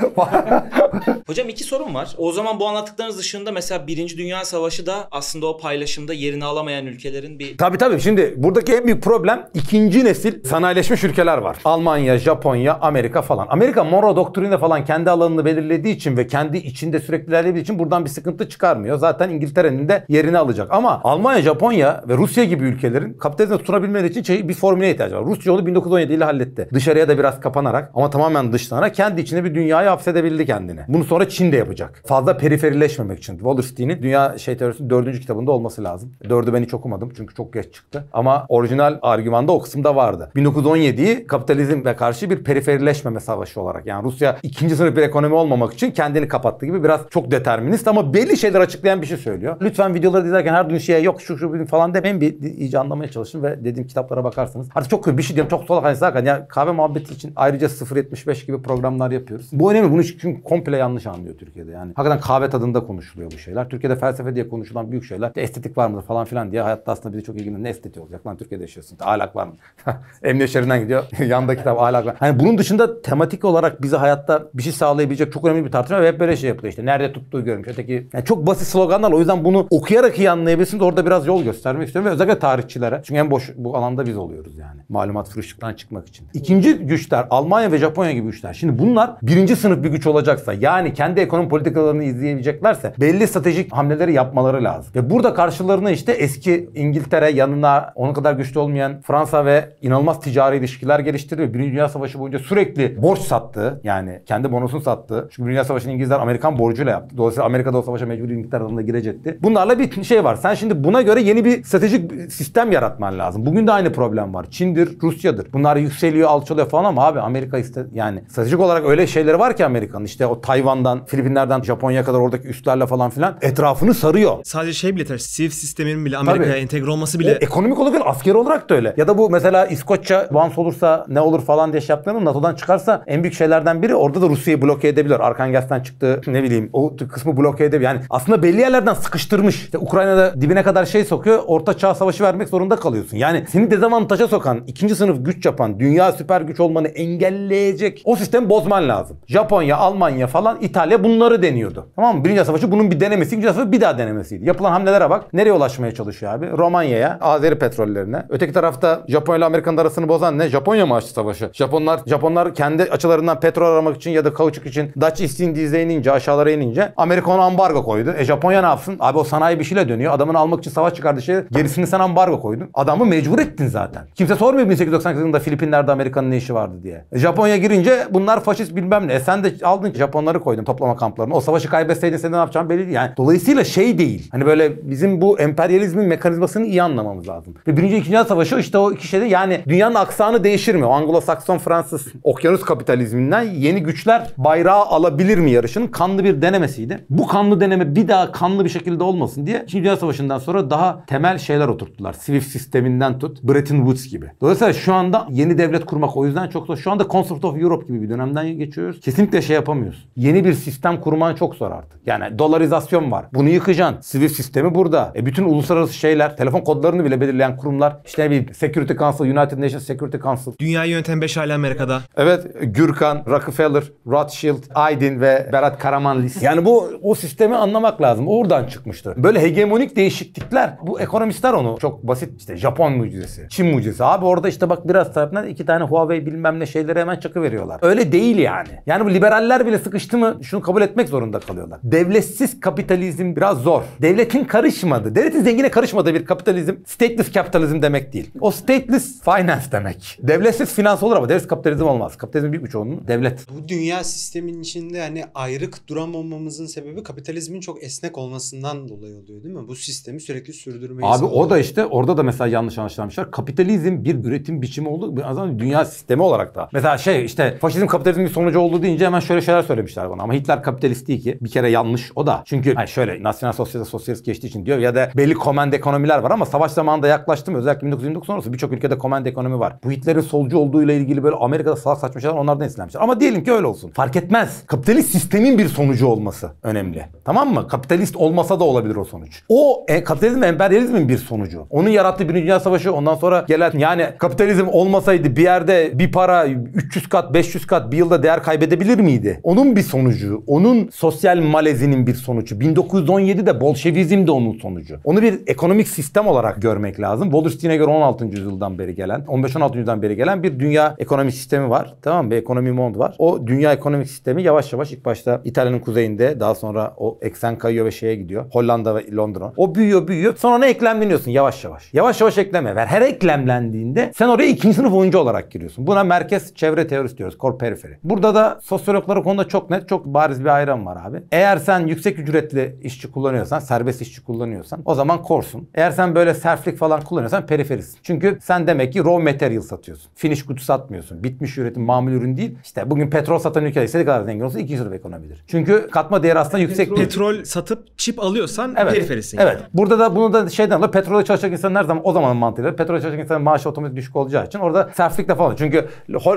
Hocam iki sorun var. O zaman bu anlattıklarınız dışında mesela Birinci Dünya Savaşı da aslında o paylaşımda yerini alamayan ülkelerin bir... Tabii tabii. Şimdi buradaki en büyük problem ikinci nesil sanayileşmiş ülkeler var. Almanya, Japonya, Amerika falan. Amerika Monroe doktrinde falan kendi alanını belirlediği için ve kendi içinde sürekli ilerlediği için buradan bir sıkıntı çıkarmıyor. Zaten İngiltere'nin de yerini alacak. Ama Almanya, Japonya ve Rusya gibi ülkelerin kapitalizme tutunabilmeleri için şey, bir formüle ihtiyacı var. Rusya onu 1917 ile halletti. Dışarıya da biraz biraz kapanarak ama tamamen dışlanarak kendi içinde bir dünyayı hapsedebildi kendini. Bunu sonra Çin de yapacak. Fazla periferileşmemek için. Wallerstein'in Dünya Şey Teorisi dördüncü kitabında olması lazım. Dördü ben hiç okumadım çünkü çok geç çıktı. Ama orijinal argümanda o kısımda vardı. 1917'yi ve karşı bir periferileşmeme savaşı olarak yani Rusya ikinci sınıf bir ekonomi olmamak için kendini kapattı gibi biraz çok determinist ama belli şeyler açıklayan bir şey söylüyor. Lütfen videoları izlerken her gün şeye yok şu şu falan demeyin bir iyice anlamaya çalışın ve dediğim kitaplara bakarsınız. Artık çok kötü bir şey diyorum çok solak hani zaten ya kahve muhabbeti için ayrıca 0.75 gibi programlar yapıyoruz. Bu önemli. Bunu çünkü komple yanlış anlıyor Türkiye'de. Yani hakikaten kahve tadında konuşuluyor bu şeyler. Türkiye'de felsefe diye konuşulan büyük şeyler. İşte estetik var mıdır falan filan diye hayatta aslında bizi çok ilgilendiriyor. Ne estetiği olacak lan Türkiye'de yaşıyorsun. Ahlak var mı? Emniyet şerinden gidiyor. Yanda kitap ahlak var. Hani bunun dışında tematik olarak bize hayatta bir şey sağlayabilecek çok önemli bir tartışma ve hep böyle şey yapılıyor işte. Nerede tuttuğu görmüş. Öteki yani çok basit sloganlar. O yüzden bunu okuyarak iyi anlayabilirsiniz. Orada biraz yol göstermek istiyorum ve özellikle tarihçilere. Çünkü en boş bu alanda biz oluyoruz yani. Malumat fırışıktan çıkmak için. İkinci güç güçler, Almanya ve Japonya gibi güçler. Şimdi bunlar birinci sınıf bir güç olacaksa yani kendi ekonomi politikalarını izleyebileceklerse belli stratejik hamleleri yapmaları lazım. Ve burada karşılarına işte eski İngiltere yanına onun kadar güçlü olmayan Fransa ve inanılmaz ticari ilişkiler geliştirdi Birinci Dünya Savaşı boyunca sürekli borç sattı. Yani kendi bonosunu sattı. Çünkü Birinci Dünya Savaşı'nı İngilizler Amerikan borcuyla yaptı. Dolayısıyla Amerika'da o savaşa mecbur İngiltere alanında girecekti. Bunlarla bir şey var. Sen şimdi buna göre yeni bir stratejik sistem yaratman lazım. Bugün de aynı problem var. Çin'dir, Rusya'dır. Bunlar yükseliyor, alçalıyor falan ama Tamam abi Amerika iste yani stratejik olarak öyle şeyleri var ki Amerika'nın işte o Tayvan'dan, Filipinler'den Japonya kadar oradaki üstlerle falan filan etrafını sarıyor. Sadece şey bile ters. Sivil sisteminin bile Amerika'ya entegre olması bile. O ekonomik olarak asker olarak da öyle. Ya da bu mesela İskoçya bağımsız olursa ne olur falan diye şey yaptıklarının NATO'dan çıkarsa en büyük şeylerden biri orada da Rusya'yı bloke edebilir. Arkangels'ten çıktı ne bileyim o kısmı bloke edebilir. Yani aslında belli yerlerden sıkıştırmış. İşte Ukrayna'da dibine kadar şey sokuyor. Orta çağ savaşı vermek zorunda kalıyorsun. Yani seni dezavantaja sokan, ikinci sınıf güç yapan, dünya süper güç olmanı olmasını engelleyecek o sistemi bozman lazım. Japonya, Almanya falan İtalya bunları deniyordu. Tamam mı? Birinci Savaşı bunun bir denemesi. ikinci Savaşı bir daha denemesiydi. Yapılan hamlelere bak. Nereye ulaşmaya çalışıyor abi? Romanya'ya, Azeri petrollerine. Öteki tarafta Japonya ile Amerikan arasını bozan ne? Japonya mı açtı savaşı? Japonlar Japonlar kendi açılarından petrol aramak için ya da kauçuk için Dutch East Indies'e inince aşağılara inince Amerika ona ambargo koydu. E Japonya ne yapsın? Abi o sanayi bir şeyle dönüyor. Adamını almak için savaş çıkardı şey. Gerisini sen ambargo koydun. Adamı mecbur ettin zaten. Kimse sormuyor 1898 yılında Filipinler'de Amerika'nın ne işi vardı vardı diye. E, Japonya girince bunlar faşist bilmem ne. E, sen de aldın Japonları koydun toplama kamplarına. O savaşı kaybetseydin senin ne yapacağın belli değil. Yani dolayısıyla şey değil. Hani böyle bizim bu emperyalizmin mekanizmasını iyi anlamamız lazım. Ve Birinci ikinci Dünya Savaşı işte o iki şeyde yani dünyanın aksanı değişir mi? Anglo-Sakson Fransız okyanus kapitalizminden yeni güçler bayrağı alabilir mi yarışının kanlı bir denemesiydi. Bu kanlı deneme bir daha kanlı bir şekilde olmasın diye İkinci Dünya Savaşı'ndan sonra daha temel şeyler oturttular. Swift sisteminden tut Bretton Woods gibi. Dolayısıyla şu anda yeni devlet kurmak o yüzden çok çok zor. Şu anda Concept of Europe gibi bir dönemden geçiyoruz. Kesinlikle şey yapamıyoruz. Yeni bir sistem kurman çok zor artık. Yani dolarizasyon var. Bunu yıkacaksın. Swift sistemi burada. E bütün uluslararası şeyler, telefon kodlarını bile belirleyen kurumlar. işte bir Security Council, United Nations Security Council. Dünyayı yöneten 5 aile Amerika'da. Evet. Gürkan, Rockefeller, Rothschild, Aydin ve Berat Karamanlis. Yani bu o sistemi anlamak lazım. Oradan çıkmıştı. Böyle hegemonik değişiklikler. Bu ekonomistler onu çok basit işte Japon mucizesi, Çin mucizesi. Abi orada işte bak biraz tarafından iki tane Huawei bilmem bilmem ne şeyleri hemen çakıveriyorlar. Öyle değil yani. Yani bu liberaller bile sıkıştı mı şunu kabul etmek zorunda kalıyorlar. Devletsiz kapitalizm biraz zor. Devletin karışmadı. Devletin zengine karışmadığı bir kapitalizm stateless kapitalizm demek değil. O stateless finance demek. Devletsiz finans olur ama devletsiz kapitalizm olmaz. Kapitalizm büyük bir çoğunluğu devlet. Bu dünya sistemin içinde hani ayrık duramamamızın sebebi kapitalizmin çok esnek olmasından dolayı oluyor değil mi? Bu sistemi sürekli sürdürmeyi Abi o da işte orada da mesela yanlış anlaşılmışlar. Kapitalizm bir üretim biçimi oldu. Azından dünya sistemi olarak olarak da. Mesela şey işte faşizm kapitalizmin bir sonucu olduğu deyince hemen şöyle şeyler söylemişler bana. Ama Hitler kapitalist değil ki. Bir kere yanlış o da. Çünkü hani şöyle nasyonel sosyalist sosyalist geçtiği için diyor ya da belli komand ekonomiler var ama savaş zamanında yaklaştım. Özellikle 1929 sonrası birçok ülkede komand ekonomi var. Bu Hitler'in solcu olduğuyla ilgili böyle Amerika'da salak saçma şeyler onlardan esinlenmişler. Ama diyelim ki öyle olsun. Fark etmez. Kapitalist sistemin bir sonucu olması önemli. Tamam mı? Kapitalist olmasa da olabilir o sonuç. O e, kapitalizm emperyalizmin bir sonucu. Onun yarattığı bir dünya savaşı ondan sonra gelen yani kapitalizm olmasaydı bir yerde bir para para 300 kat 500 kat bir yılda değer kaybedebilir miydi? Onun bir sonucu. Onun sosyal malezinin bir sonucu. 1917'de Bolşevizm de onun sonucu. Onu bir ekonomik sistem olarak görmek lazım. Wallerstein'e göre 16. yüzyıldan beri gelen, 15-16. yüzyıldan beri gelen bir dünya ekonomi sistemi var. Tamam mı? Bir Ekonomi Mond var. O dünya ekonomik sistemi yavaş yavaş ilk başta İtalya'nın kuzeyinde daha sonra o eksen kayıyor ve şeye gidiyor. Hollanda ve Londra. O büyüyor büyüyor. Sonra ne eklemleniyorsun yavaş yavaş. Yavaş yavaş ekleme ver. Her eklemlendiğinde sen oraya ikinci sınıf oyuncu olarak giriyorsun. Buna merkez çevre teorisi diyoruz. Kor periferi. Burada da sosyologlar konuda çok net, çok bariz bir ayrım var abi. Eğer sen yüksek ücretli işçi kullanıyorsan, serbest işçi kullanıyorsan o zaman korsun. Eğer sen böyle serflik falan kullanıyorsan periferisin. Çünkü sen demek ki raw material satıyorsun. Finish good satmıyorsun. Bitmiş üretim, mamul ürün değil. İşte bugün petrol satan ülke istediği kadar zengin olsa ikinci sınıf ekonomidir. Çünkü katma değeri aslında petrol, yüksek değil. Petrol satıp çip alıyorsan evet, periferisin. Evet. Yani. Burada da bunu da şeyden dolayı petrolde çalışacak insanlar zaman o zamanın mantığıyla petrolde çalışacak insanın maaşı otomatik düşük olacağı için orada serflikle falan. Çünkü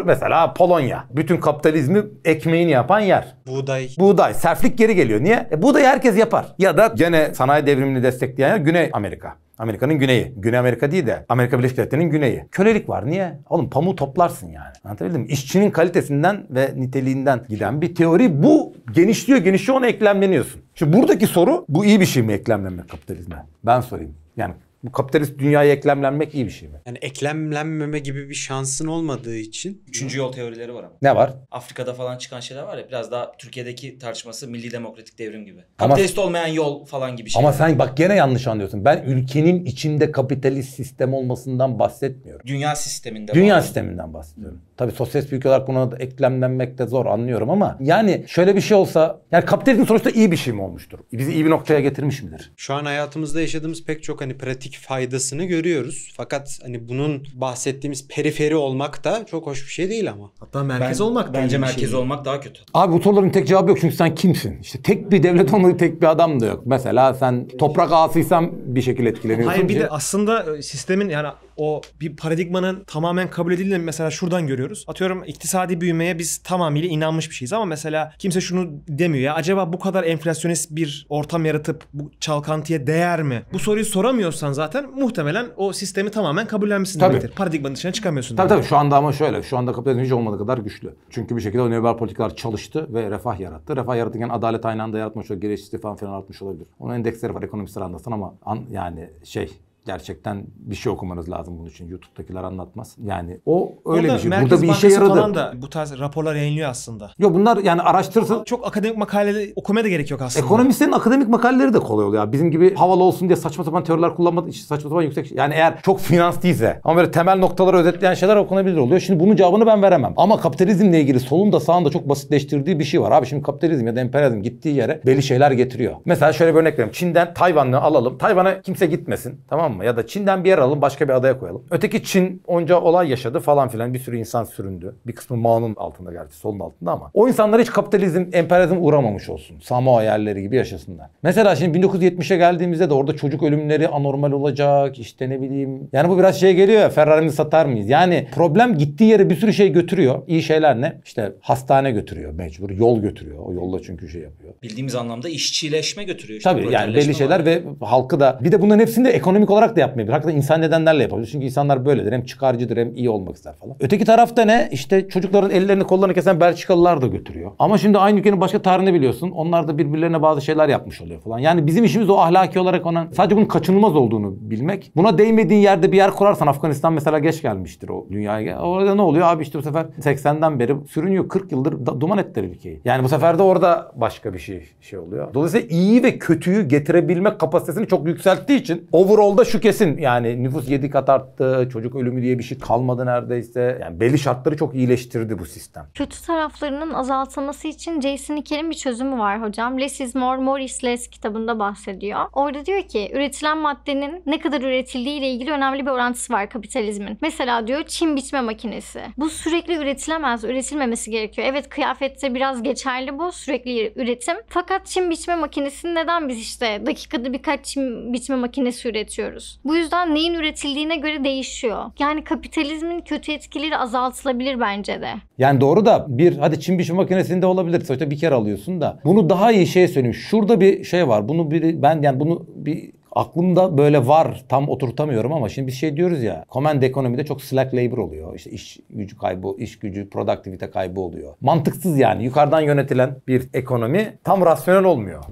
Mesela Polonya. Bütün kapitalizmi ekmeğini yapan yer. Buğday. Buğday. Serflik geri geliyor. Niye? E, buğdayı herkes yapar. Ya da gene sanayi devrimini destekleyen yer Güney Amerika. Amerika'nın güneyi. Güney Amerika değil de Amerika Birleşik Devletleri'nin güneyi. Kölelik var. Niye? Oğlum pamuğu toplarsın yani. Anlatabildim mi? İşçinin kalitesinden ve niteliğinden giden bir teori. Bu genişliyor genişliyor ona eklemleniyorsun. Şimdi buradaki soru bu iyi bir şey mi eklemlenmek kapitalizme? Ben sorayım. Yani bu kapitalist dünyaya eklemlenmek iyi bir şey mi? Yani eklemlenmeme gibi bir şansın olmadığı için. Üçüncü yol teorileri var ama. Ne var? Afrika'da falan çıkan şeyler var ya biraz daha Türkiye'deki tartışması milli demokratik devrim gibi. Kapitalist ama, olmayan yol falan gibi şey. Ama sen bak gene yanlış anlıyorsun. Ben ülkenin içinde kapitalist sistem olmasından bahsetmiyorum. Dünya sisteminden. Dünya var. sisteminden bahsediyorum. Hı. Tabii sosyalist bir ülke olarak buna eklemlenmek de zor anlıyorum ama yani şöyle bir şey olsa yani kapitalizm sonuçta iyi bir şey mi olmuştur? Bizi iyi bir noktaya getirmiş midir? Şu an hayatımızda yaşadığımız pek çok hani pratik faydasını görüyoruz. Fakat hani bunun bahsettiğimiz periferi olmak da çok hoş bir şey değil ama. Hatta merkez ben, olmak bence şey. merkez şey olmak daha kötü. Abi bu soruların tek cevabı yok çünkü sen kimsin? İşte tek bir devlet olmadığı tek bir adam da yok. Mesela sen toprak ağasıysan bir şekilde etkileniyorsun. Hayır bir de aslında e, sistemin yani o bir paradigmanın tamamen kabul edildiğini mesela şuradan görüyorum konuşuyoruz. Atıyorum iktisadi büyümeye biz tamamıyla inanmış bir şeyiz ama mesela kimse şunu demiyor ya acaba bu kadar enflasyonist bir ortam yaratıp bu çalkantıya değer mi? Bu soruyu soramıyorsan zaten muhtemelen o sistemi tamamen kabullenmişsin tabii. demektir. Paradigmanın dışına çıkamıyorsun. Tabii demektir. tabii şu anda ama şöyle şu anda kapitalizm hiç olmadığı kadar güçlü. Çünkü bir şekilde o neoliberal politikalar çalıştı ve refah yarattı. Refah yaratırken adalet aynı anda yaratmış olabilir. Gereçsizliği falan filan artmış olabilir. Onun endeksleri var ekonomistler anlatan ama an, yani şey gerçekten bir şey okumanız lazım bunun için. YouTube'dakiler anlatmaz. Yani o öyle Orada bir şey. Merkez Burada bir işe yaradı. Falan da bu tarz raporlar yayınlıyor aslında. Yok bunlar yani araştırsın. Çok akademik makale okumaya da gerek yok aslında. Ekonomistlerin akademik makaleleri de kolay oluyor. Bizim gibi havalı olsun diye saçma sapan teoriler kullanmadığı için saçma sapan yüksek. Şey- yani eğer çok finans değilse ama böyle temel noktaları özetleyen şeyler okunabilir oluyor. Şimdi bunun cevabını ben veremem. Ama kapitalizmle ilgili solun da sağın da çok basitleştirdiği bir şey var. Abi şimdi kapitalizm ya da emperyalizm gittiği yere belli şeyler getiriyor. Mesela şöyle bir örnek vereyim. Çin'den Tayvan'ı alalım. Tayvan'a kimse gitmesin. Tamam Tamam mı? Ya da Çin'den bir yer alalım başka bir adaya koyalım. Öteki Çin onca olay yaşadı falan filan bir sürü insan süründü. Bir kısmı Mao'nun altında gerçi solun altında ama. O insanlar hiç kapitalizm, emperyalizm uğramamış olsun. Samoa yerleri gibi yaşasınlar. Mesela şimdi 1970'e geldiğimizde de orada çocuk ölümleri anormal olacak işte ne bileyim. Yani bu biraz şey geliyor ya Ferrari'ni satar mıyız? Yani problem gittiği yere bir sürü şey götürüyor. İyi şeyler ne? İşte hastane götürüyor mecbur. Yol götürüyor. O yolla çünkü şey yapıyor. Bildiğimiz anlamda işçileşme götürüyor. Işte Tabii yani belli şeyler var. ve halkı da. Bir de bunların hepsinde ekonomik olarak olarak da yapmayabilir. Hakikaten insan nedenlerle yapabilir. Çünkü insanlar böyledir. Hem çıkarcıdır hem iyi olmak ister falan. Öteki tarafta ne? İşte çocukların ellerini kollarını kesen Belçikalılar da götürüyor. Ama şimdi aynı ülkenin başka tarihini biliyorsun. Onlar da birbirlerine bazı şeyler yapmış oluyor falan. Yani bizim işimiz o ahlaki olarak ona sadece bunun kaçınılmaz olduğunu bilmek. Buna değmediğin yerde bir yer kurarsan Afganistan mesela geç gelmiştir o dünyaya. Orada ne oluyor abi işte bu sefer 80'den beri sürünüyor. 40 yıldır da, duman ettiler ülkeyi. Yani bu sefer de orada başka bir şey şey oluyor. Dolayısıyla iyi ve kötüyü getirebilmek kapasitesini çok yükselttiği için overall'da şu kesin yani nüfus 7 kat arttı, çocuk ölümü diye bir şey kalmadı neredeyse. Yani belli şartları çok iyileştirdi bu sistem. Kötü taraflarının azaltılması için Jason Hickel'in bir çözümü var hocam. Less is More, More is Less kitabında bahsediyor. Orada diyor ki üretilen maddenin ne kadar üretildiği ile ilgili önemli bir orantısı var kapitalizmin. Mesela diyor çim biçme makinesi. Bu sürekli üretilemez, üretilmemesi gerekiyor. Evet kıyafette biraz geçerli bu sürekli üretim. Fakat çim biçme makinesini neden biz işte dakikada birkaç çim biçme makinesi üretiyoruz? yaşıyoruz. Bu yüzden neyin üretildiğine göre değişiyor. Yani kapitalizmin kötü etkileri azaltılabilir bence de. Yani doğru da bir hadi çim biçim makinesinde olabilir. Sonuçta bir kere alıyorsun da. Bunu daha iyi şey söyleyeyim. Şurada bir şey var. Bunu bir ben yani bunu bir aklımda böyle var tam oturtamıyorum ama şimdi bir şey diyoruz ya command ekonomide çok slack labor oluyor. İşte iş gücü kaybı, iş gücü, produktivite kaybı oluyor. Mantıksız yani yukarıdan yönetilen bir ekonomi tam rasyonel olmuyor.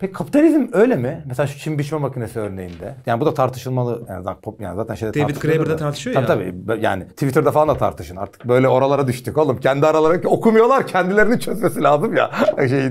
Peki kapitalizm öyle mi? Mesela şu çim biçme makinesi örneğinde. Yani bu da tartışılmalı. Yani zaten, pop, yani zaten şeyde David Graeber'da tartışıyor tabii, ya. Tabii tabii. Yani Twitter'da falan da tartışın. Artık böyle oralara düştük oğlum. Kendi aralarında okumuyorlar. Kendilerini çözmesi lazım ya. şey,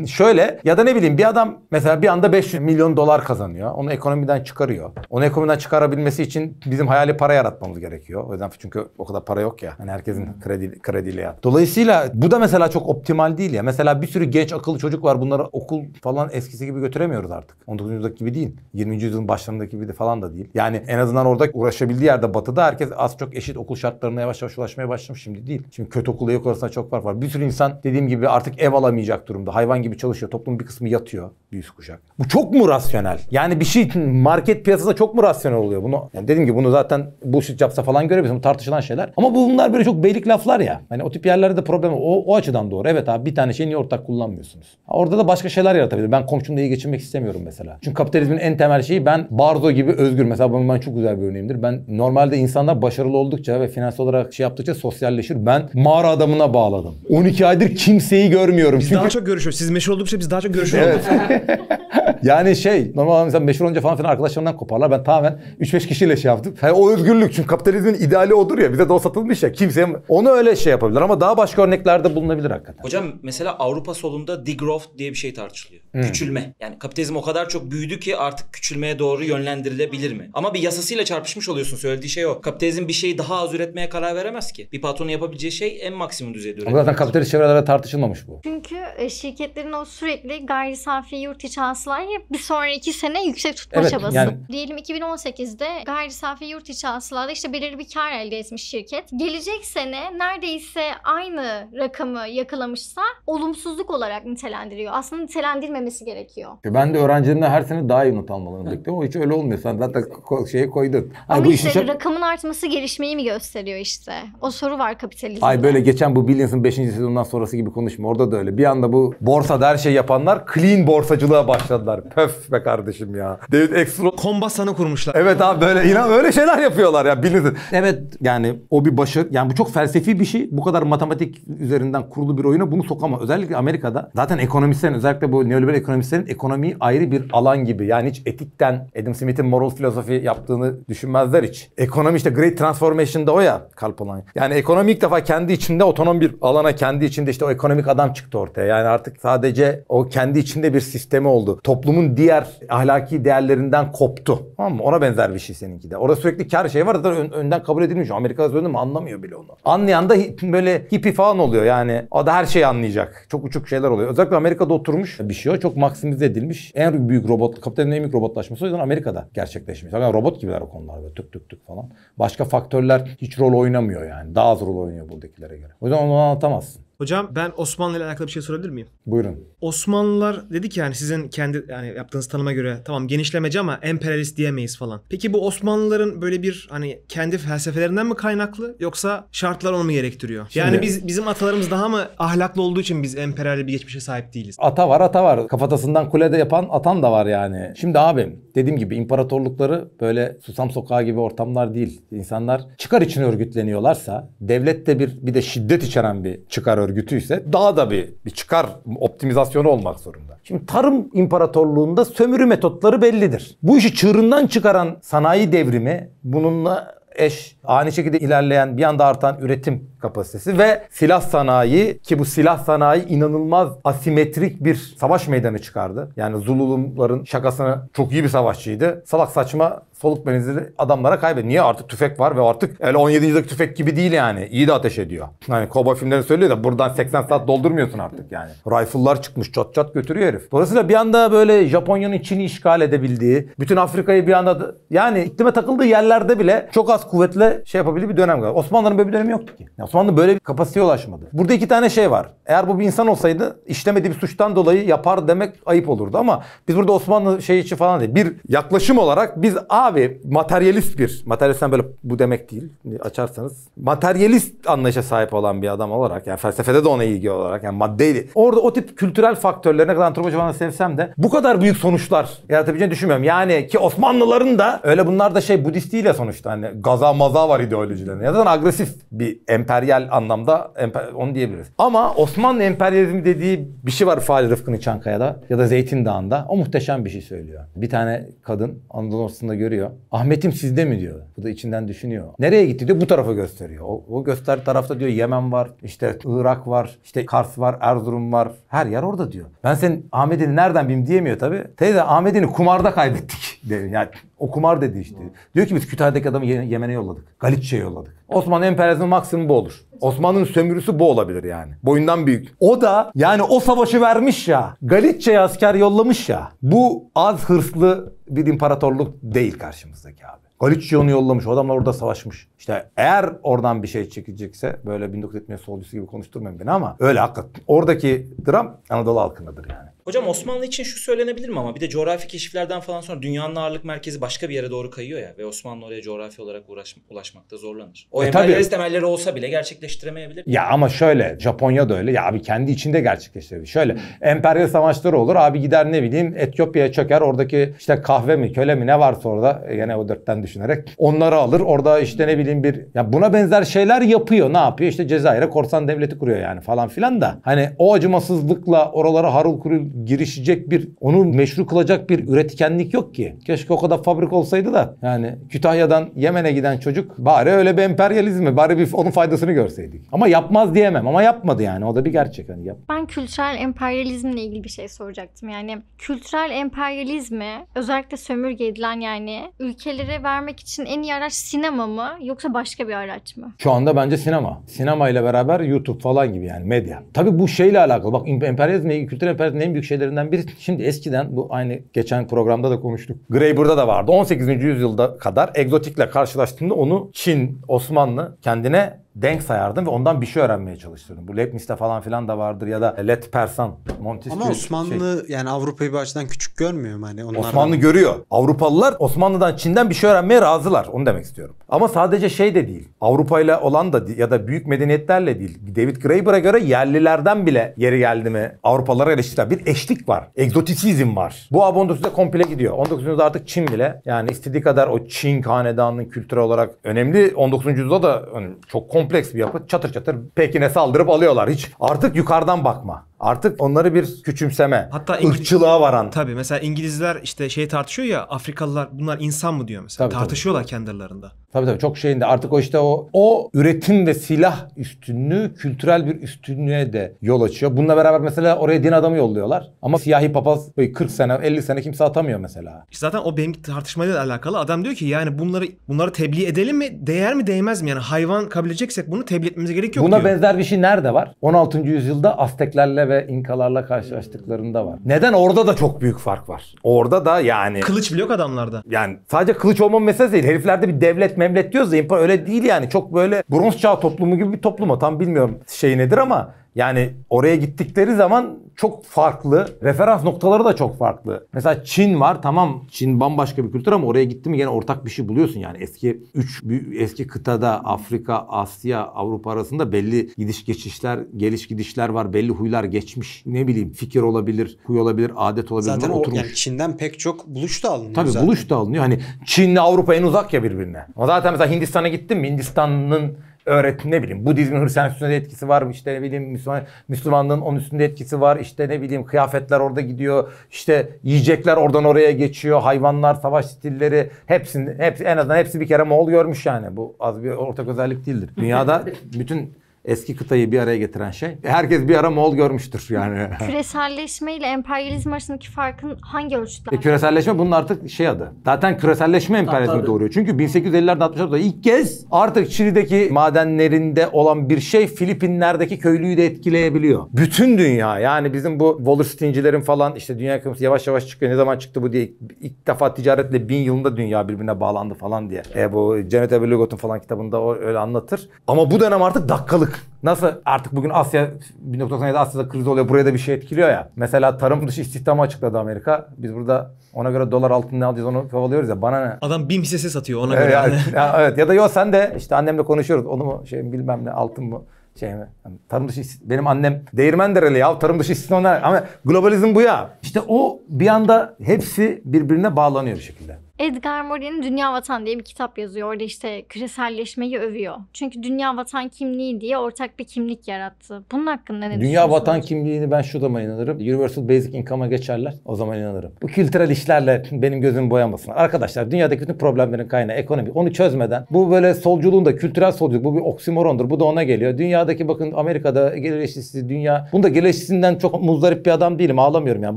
e, şöyle ya da ne bileyim bir adam mesela bir anda 500 milyon dolar kazanıyor. Onu ekonomiden çıkarıyor. Onu ekonomiden çıkarabilmesi için bizim hayali para yaratmamız gerekiyor. O yüzden çünkü o kadar para yok ya. Hani herkesin kredi, krediyle yap. Dolayısıyla bu da mesela çok optimal değil ya. Mesela bir sürü genç akıllı çocuk var. Bunlara okul falan falan eskisi gibi götüremiyoruz artık. 19. yüzyıldaki gibi değil. 20. yüzyılın başlarındaki gibi de falan da değil. Yani en azından orada uğraşabildiği yerde batıda herkes az çok eşit okul şartlarına yavaş yavaş ulaşmaya başlamış şimdi değil. Şimdi kötü okulla iyi okul arasında çok fark var. Bir sürü insan dediğim gibi artık ev alamayacak durumda. Hayvan gibi çalışıyor. Toplumun bir kısmı yatıyor. Bir üst kuşak. Bu çok mu rasyonel? Yani bir şey market piyasasında çok mu rasyonel oluyor? Bunu yani dedim ki bunu zaten bullshit yapsa falan görebilirsin. Tartışılan şeyler. Ama bunlar böyle çok beylik laflar ya. Hani o tip yerlerde de problem o, o açıdan doğru. Evet abi bir tane şeyi niye ortak kullanmıyorsunuz? Orada da başka şeyler yaratabilir ben komşumla iyi geçinmek istemiyorum mesela. Çünkü kapitalizmin en temel şeyi ben Barzo gibi özgür. Mesela bunun ben çok güzel bir örneğimdir. Ben normalde insanlar başarılı oldukça ve finansal olarak şey yaptıkça sosyalleşir. Ben mağara adamına bağladım. 12 aydır kimseyi görmüyorum. Biz Çünkü... daha çok görüşüyoruz. Siz meşhur oldukça biz daha çok görüşüyoruz. Evet. Yani şey normal mesela meşhur olunca falan filan arkadaşlarımdan koparlar. Ben tamamen 3-5 kişiyle şey yaptım. Yani o özgürlük çünkü kapitalizmin ideali odur ya. Bize de o satılmış ya. Kimseye onu öyle şey yapabilir ama daha başka örneklerde bulunabilir hakikaten. Hocam mesela Avrupa solunda degrowth diye bir şey tartışılıyor. Hmm. Küçülme. Yani kapitalizm o kadar çok büyüdü ki artık küçülmeye doğru yönlendirilebilir mi? Ama bir yasasıyla çarpışmış oluyorsun söylediği şey o. Kapitalizm bir şeyi daha az üretmeye karar veremez ki. Bir patronun yapabileceği şey en maksimum düzeyde üretmek. zaten kapitalist çevrelerde tartışılmamış bu. Çünkü e, şirketlerin o sürekli gayri safi yurt içi hasılayı bir sonraki sene yüksek tutma evet, çabası. Yani... Diyelim 2018'de gayri safi yurt içi hasılada işte belirli bir kar elde etmiş şirket. Gelecek sene neredeyse aynı rakamı yakalamışsa olumsuzluk olarak nitelendiriyor. Aslında nitelendirmemesi gerekiyor. E, ben de öğrencilerimden her sene daha iyi not almalarını bekliyorum ama hiç öyle olmuyor. Sen zaten şeye koydun. Ay, ama bu işte işin... rakamın artması gelişmeyi mi gösteriyor işte? O soru var kapitalizmde. Ay böyle geçen bu Billions'ın 5. sezonundan sonrası gibi konuşma. Orada da öyle. Bir anda bu borsada her şey yapanlar clean borsacılığa başladılar. Pöf be kardeşim ya. David Axelrod. Kombasan'ı kurmuşlar. Evet abi böyle inan öyle şeyler yapıyorlar ya bilin. Evet yani o bir başarı. Yani bu çok felsefi bir şey. Bu kadar matematik üzerinden kurulu bir oyuna bunu sokama. Özellikle Amerika'da zaten ekonomistlerin özellikle bu neoliberal ekonomistlerin ekonomiyi ayrı bir alan gibi. Yani hiç etikten Adam Smith'in moral filozofi yaptığını düşünmezler hiç. Ekonomi işte Great Transformation'da o ya Karl Polanyi. Yani ekonomi ilk defa kendi içinde otonom bir alana kendi içinde işte o ekonomik adam çıktı ortaya. Yani artık sadece o kendi içinde bir sistemi oldu. Top toplumun diğer ahlaki değerlerinden koptu. Tamam mı? Ona benzer bir şey seninki de. Orada sürekli kar şey var da ön, önden kabul edilmiş. Amerika'da söyledim mi anlamıyor bile onu. Anlayan da böyle hippi falan oluyor yani. O da her şeyi anlayacak. Çok uçuk şeyler oluyor. Özellikle Amerika'da oturmuş bir şey o. Çok maksimize edilmiş. En büyük robot, kapitalizmin en büyük robotlaşması o yüzden Amerika'da gerçekleşmiş. yani robot gibiler o konularda. Tük tük tük falan. Başka faktörler hiç rol oynamıyor yani. Daha az rol oynuyor buradakilere göre. O yüzden onu anlatamazsın. Hocam ben Osmanlı ile alakalı bir şey sorabilir miyim? Buyurun. Osmanlılar dedi ki yani sizin kendi yani yaptığınız tanıma göre tamam genişlemeci ama emperyalist diyemeyiz falan. Peki bu Osmanlıların böyle bir hani kendi felsefelerinden mi kaynaklı yoksa şartlar onu mu gerektiriyor? Şimdi, yani biz bizim atalarımız daha mı ahlaklı olduğu için biz emperyal bir geçmişe sahip değiliz? Ata var ata var. Kafatasından kulede yapan atan da var yani. Şimdi abim dediğim gibi imparatorlukları böyle susam sokağı gibi ortamlar değil. İnsanlar çıkar için örgütleniyorlarsa devlet de bir bir de şiddet içeren bir çıkar örgüt örgütü ise daha da bir, bir çıkar optimizasyonu olmak zorunda. Şimdi tarım imparatorluğunda sömürü metotları bellidir. Bu işi çığırından çıkaran sanayi devrimi bununla eş ani şekilde ilerleyen bir anda artan üretim kapasitesi ve silah sanayi ki bu silah sanayi inanılmaz asimetrik bir savaş meydanı çıkardı. Yani Zululumların şakasına çok iyi bir savaşçıydı. Salak saçma soluk benzeri adamlara kaybediyor. Niye? Artık tüfek var ve artık el 17. yüzyıldaki tüfek gibi değil yani. İyi de ateş ediyor. Hani kovboy filmleri söylüyor da buradan 80 saat doldurmuyorsun artık yani. Rifle'lar çıkmış çat çat götürüyor herif. Dolayısıyla bir anda böyle Japonya'nın Çin'i işgal edebildiği, bütün Afrika'yı bir anda yani iklime takıldığı yerlerde bile çok az kuvvetle şey yapabildiği bir dönem var. Osmanlı'nın böyle bir dönemi yoktu ki. Osmanlı böyle bir kapasiteye ulaşmadı. Burada iki tane şey var. Eğer bu bir insan olsaydı işlemediği bir suçtan dolayı yapar demek ayıp olurdu ama biz burada Osmanlı şey için falan değil. Bir yaklaşım olarak biz a Abi materyalist bir, materyalistten böyle bu demek değil açarsanız. Materyalist anlayışa sahip olan bir adam olarak yani felsefede de ona ilgi olarak yani maddeydi. Orada o tip kültürel faktörlerine kadar antropoloji falan sevsem de bu kadar büyük sonuçlar yaratabileceğini düşünmüyorum. Yani ki Osmanlıların da öyle bunlar da şey Budist değil ya sonuçta hani gaza maza var ideolojilerinde. Ya zaten agresif bir emperyal anlamda emper, onu diyebiliriz. Ama Osmanlı emperyalizmi dediği bir şey var Fahri Rıfkı'nın Çankaya'da ya da Zeytin Dağı'nda. O muhteşem bir şey söylüyor. Bir tane kadın Anadolu ortasında görüyor gösteriyor. Ahmet'im sizde mi diyor. Bu da içinden düşünüyor. Nereye gitti diyor bu tarafa gösteriyor. O, o göster tarafta diyor Yemen var, işte Irak var, işte Kars var, Erzurum var. Her yer orada diyor. Ben sen Ahmet'ini nereden bileyim diyemiyor tabii. Teyze Ahmet'ini kumarda kaybettik. Yani o kumar dedi işte. Diyor ki biz Kütahya'daki adamı Yemen'e yolladık. Galiççe'ye yolladık. Osmanlı emperyalizmin maksimum bu olur. Osmanlı'nın sömürüsü bu olabilir yani. Boyundan büyük. O da yani o savaşı vermiş ya. Galiççe'ye asker yollamış ya. Bu az hırslı bir imparatorluk değil karşımızdaki abi. Galiççi onu yollamış. O adamlar orada savaşmış. İşte eğer oradan bir şey çekilecekse böyle 1970 solcusu gibi konuşturmayın beni ama öyle hakikaten. Oradaki dram Anadolu halkındadır yani. Hocam Osmanlı için şu söylenebilir mi ama bir de coğrafi keşiflerden falan sonra dünyanın ağırlık merkezi başka bir yere doğru kayıyor ya ve Osmanlı oraya coğrafi olarak uğraş, ulaşmakta zorlanır. O e, emperyalist temelleri olsa bile gerçekleştiremeyebilir. Ya ama şöyle Japonya da öyle ya abi kendi içinde gerçekleştirebilir. Şöyle emperyal savaşları olur abi gider ne bileyim Etiyopya'ya çöker oradaki işte kahve mi köle mi ne varsa orada yine e, o dörtten düşünerek onları alır orada işte ne bileyim bir ya buna benzer şeyler yapıyor ne yapıyor işte Cezayir'e korsan devleti kuruyor yani falan filan da hani o acımasızlıkla oralara harul kurul girişecek bir, onu meşru kılacak bir üretkenlik yok ki. Keşke o kadar fabrik olsaydı da yani Kütahya'dan Yemen'e giden çocuk bari öyle bir emperyalizmi, bari bir onun faydasını görseydik. Ama yapmaz diyemem ama yapmadı yani o da bir gerçek. Hani yap. Ben kültürel emperyalizmle ilgili bir şey soracaktım. Yani kültürel emperyalizmi özellikle sömürge edilen yani ülkelere vermek için en iyi araç sinema mı yoksa başka bir araç mı? Şu anda bence sinema. Sinema ile beraber YouTube falan gibi yani medya. Tabii bu şeyle alakalı. Bak emperyalizm, kültürel emperyalizmin en büyük büyük şeylerinden biri. Şimdi eskiden bu aynı geçen programda da konuştuk. Grey burada da vardı. 18. yüzyılda kadar egzotikle karşılaştığında onu Çin, Osmanlı kendine denk sayardım ve ondan bir şey öğrenmeye çalışırdım. Bu Leibniz'de falan filan da vardır ya da Let Persan, Montesquieu. Ama Osmanlı şey. yani Avrupa'yı bir açıdan küçük görmüyor mu? Hani onlar? Osmanlı görüyor. Avrupalılar Osmanlı'dan Çin'den bir şey öğrenmeye razılar. Onu demek istiyorum. Ama sadece şey de değil. Avrupa ile olan da ya da büyük medeniyetlerle değil. David Graeber'a göre yerlilerden bile yeri geldi mi Avrupalara eleştiriler. Bir eşlik var. Egzotisizm var. Bu ab 19'da komple gidiyor. 19. yüzyılda artık Çin bile yani istediği kadar o Çin hanedanının kültürel olarak önemli. 19. yüzyılda da hani, çok komple kompleks bir yapı. Çatır çatır Pekin'e saldırıp alıyorlar. Hiç artık yukarıdan bakma. Artık onları bir küçümseme, Hatta İngiliz... ırkçılığa varan. Tabii mesela İngilizler işte şey tartışıyor ya Afrikalılar bunlar insan mı diyor mesela. Tabii, Tartışıyorlar tabii. kendi aralarında. Tabii tabii çok şeyinde artık o işte o o üretim ve silah üstünlüğü kültürel bir üstünlüğe de yol açıyor. Bununla beraber mesela oraya din adamı yolluyorlar. Ama siyahi papaz 40 sene 50 sene kimse atamıyor mesela. zaten o benim tartışmayla alakalı. Adam diyor ki yani bunları bunları tebliğ edelim mi? Değer mi değmez mi? Yani hayvan kabileceksek bunu tebliğ etmemize gerek yok Buna diyor. benzer bir şey nerede var? 16. yüzyılda Azteklerle ve ve İnkalarla karşılaştıklarında var. Neden? Orada da çok büyük fark var. Orada da yani... Kılıç bile yok adamlarda. Yani sadece kılıç olma meselesi değil. Heriflerde bir devlet memlet diyoruz da öyle değil yani. Çok böyle bronz çağ toplumu gibi bir topluma. Tam bilmiyorum şey nedir ama yani oraya gittikleri zaman çok farklı. Referans noktaları da çok farklı. Mesela Çin var tamam Çin bambaşka bir kültür ama oraya gitti mi gene ortak bir şey buluyorsun yani. Eski 3 eski kıtada Afrika, Asya, Avrupa arasında belli gidiş geçişler, geliş gidişler var. Belli huylar geçmiş. Ne bileyim fikir olabilir, huy olabilir, adet olabilir. Zaten o, oturmuş. yani Çin'den pek çok buluş da alınıyor Tabii zaten. buluş da alınıyor. Hani Çin'le Avrupa en uzak ya birbirine. Ama zaten mesela Hindistan'a gittim Hindistan'ın öğretim ne bileyim Budizmin Hristiyan üstünde etkisi var mı işte ne bileyim Müslüman, Müslümanlığın onun üstünde etkisi var işte ne bileyim kıyafetler orada gidiyor işte yiyecekler oradan oraya geçiyor hayvanlar savaş stilleri hepsini hep, en azından hepsi bir kere Moğol görmüş yani bu az bir ortak özellik değildir. Dünyada bütün eski kıtayı bir araya getiren şey. E, herkes bir ara Moğol görmüştür yani. Küreselleşme ile emperyalizm arasındaki farkın hangi ölçütler? E, küreselleşme bunun artık şey adı. Zaten küreselleşme emperyalizmi doğuruyor. Çünkü 1850'lerde 60'larda ilk kez artık Şili'deki madenlerinde olan bir şey Filipinler'deki köylüyü de etkileyebiliyor. Bütün dünya yani bizim bu Wall Wallerstein'cilerin falan işte dünya ekonomisi yavaş yavaş çıkıyor. Ne zaman çıktı bu diye ilk, defa ticaretle bin yılında dünya birbirine bağlandı falan diye. E, bu Janet Eberlugot'un falan kitabında o öyle anlatır. Ama bu dönem artık dakikalık Nasıl artık bugün Asya 1997 Asya'da kriz oluyor buraya da bir şey etkiliyor ya. Mesela tarım dışı istihdamı açıkladı Amerika. Biz burada ona göre dolar altın ne alacağız onu kovalıyoruz ya bana ne? Adam BİM hissesi satıyor ona evet, göre. Yani. ya, evet ya da yok sen de işte annemle konuşuyoruz onu mu şey bilmem ne altın mı şey mi? Yani tarım dışı benim annem değirmen dereli ya tarım dışı istisnalar ama globalizm bu ya. İşte o bir anda hepsi birbirine bağlanıyor bir şekilde. Edgar Morin'in Dünya Vatan diye bir kitap yazıyor. Orada işte küreselleşmeyi övüyor. Çünkü Dünya Vatan kimliği diye ortak bir kimlik yarattı. Bunun hakkında ne Dünya Vatan kimliğini ben şu zaman inanırım. Universal Basic Income'a geçerler. O zaman inanırım. Bu kültürel işlerle benim gözüm boyanmasın. Arkadaşlar dünyadaki bütün problemlerin kaynağı ekonomi. Onu çözmeden bu böyle solculuğun da kültürel solculuk bu bir oksimorondur. Bu da ona geliyor. Dünyadaki bakın Amerika'da gelir eşitsizliği dünya. Bunda gelir eşitsizliğinden çok muzdarip bir adam değilim. Ağlamıyorum yani.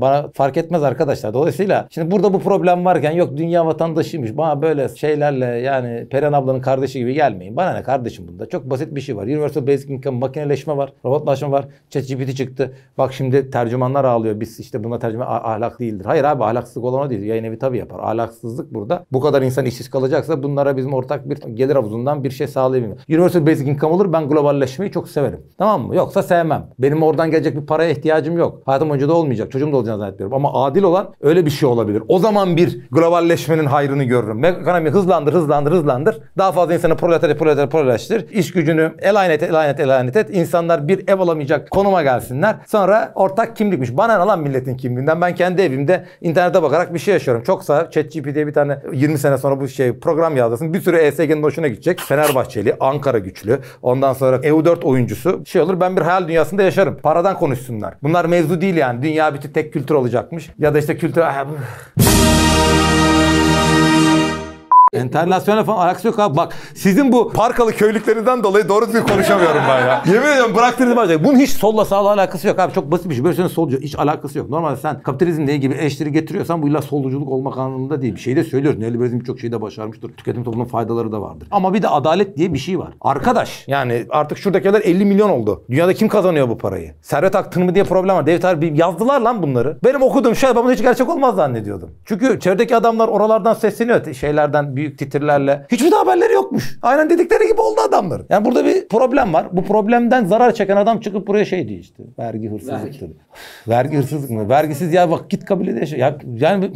Bana fark etmez arkadaşlar. Dolayısıyla şimdi burada bu problem varken yok dünya vatan vatandaşıymış. Bana böyle şeylerle yani Peren ablanın kardeşi gibi gelmeyin. Bana ne kardeşim bunda? Çok basit bir şey var. Universal Basic Income, makineleşme var, robotlaşma var. ChatGPT çıktı. Bak şimdi tercümanlar ağlıyor. Biz işte buna tercüme ahlak değildir. Hayır abi ahlaksızlık olana o değil. Yayın evi tabii yapar. Ahlaksızlık burada. Bu kadar insan işsiz kalacaksa bunlara bizim ortak bir gelir havuzundan bir şey sağlayabilmem. Universal Basic Income olur. Ben globalleşmeyi çok severim. Tamam mı? Yoksa sevmem. Benim oradan gelecek bir paraya ihtiyacım yok. Hayatım önce de olmayacak. Çocuğum da olacağını zannetmiyorum. Ama adil olan öyle bir şey olabilir. O zaman bir globalleşme ekonominin hayrını görürüm. Ekonomi hızlandır, hızlandır, hızlandır. Daha fazla insanı proleter, proleter, proleterleştir. İş gücünü elaynet, elaynet, elaynet et. İnsanlar bir ev alamayacak konuma gelsinler. Sonra ortak kimlikmiş. Bana ne lan milletin kimliğinden? Ben kendi evimde internete bakarak bir şey yaşıyorum. Çoksa ChatGPT'ye bir tane 20 sene sonra bu şey program yazdırsın. Bir sürü ESG'nin hoşuna gidecek. Fenerbahçeli, Ankara güçlü. Ondan sonra EU4 oyuncusu. Şey olur ben bir hayal dünyasında yaşarım. Paradan konuşsunlar. Bunlar mevzu değil yani. Dünya bütün tek kültür olacakmış. Ya da işte kültür... Ah, Enternasyonel falan alakası yok abi. Bak sizin bu parkalı köylüklerinden dolayı doğru düzgün konuşamıyorum ben ya. Yemin ediyorum bıraktınız artık. Bunun hiç solla sağla alakası yok abi. Çok basit bir şey. Böyle şeyin solcu hiç alakası yok. Normalde sen kapitalizmle ilgili eleştiri getiriyorsan bu illa solcuculuk olmak anlamında değil. Bir şey de söylüyoruz. Neoliberalizm birçok şeyi de başarmıştır. Tüketim toplumunun faydaları da vardır. Ama bir de adalet diye bir şey var. Arkadaş yani artık şuradakiler 50 milyon oldu. Dünyada kim kazanıyor bu parayı? Servet aktın diye problem var. Devlet harbi yazdılar lan bunları. Benim okuduğum şey ben hiç gerçek olmaz zannediyordum. Çünkü çevredeki adamlar oralardan sesleniyor. Şeylerden büyük titirlerle. Hiçbir de haberleri yokmuş. Aynen dedikleri gibi oldu adamlar Yani burada bir problem var. Bu problemden zarar çeken adam çıkıp buraya şey diyor işte. Vergi hırsızlık Vergi, vergi hırsızlık mı? Vergisiz ya bak git kabilede yaşa. Şey. Ya, yani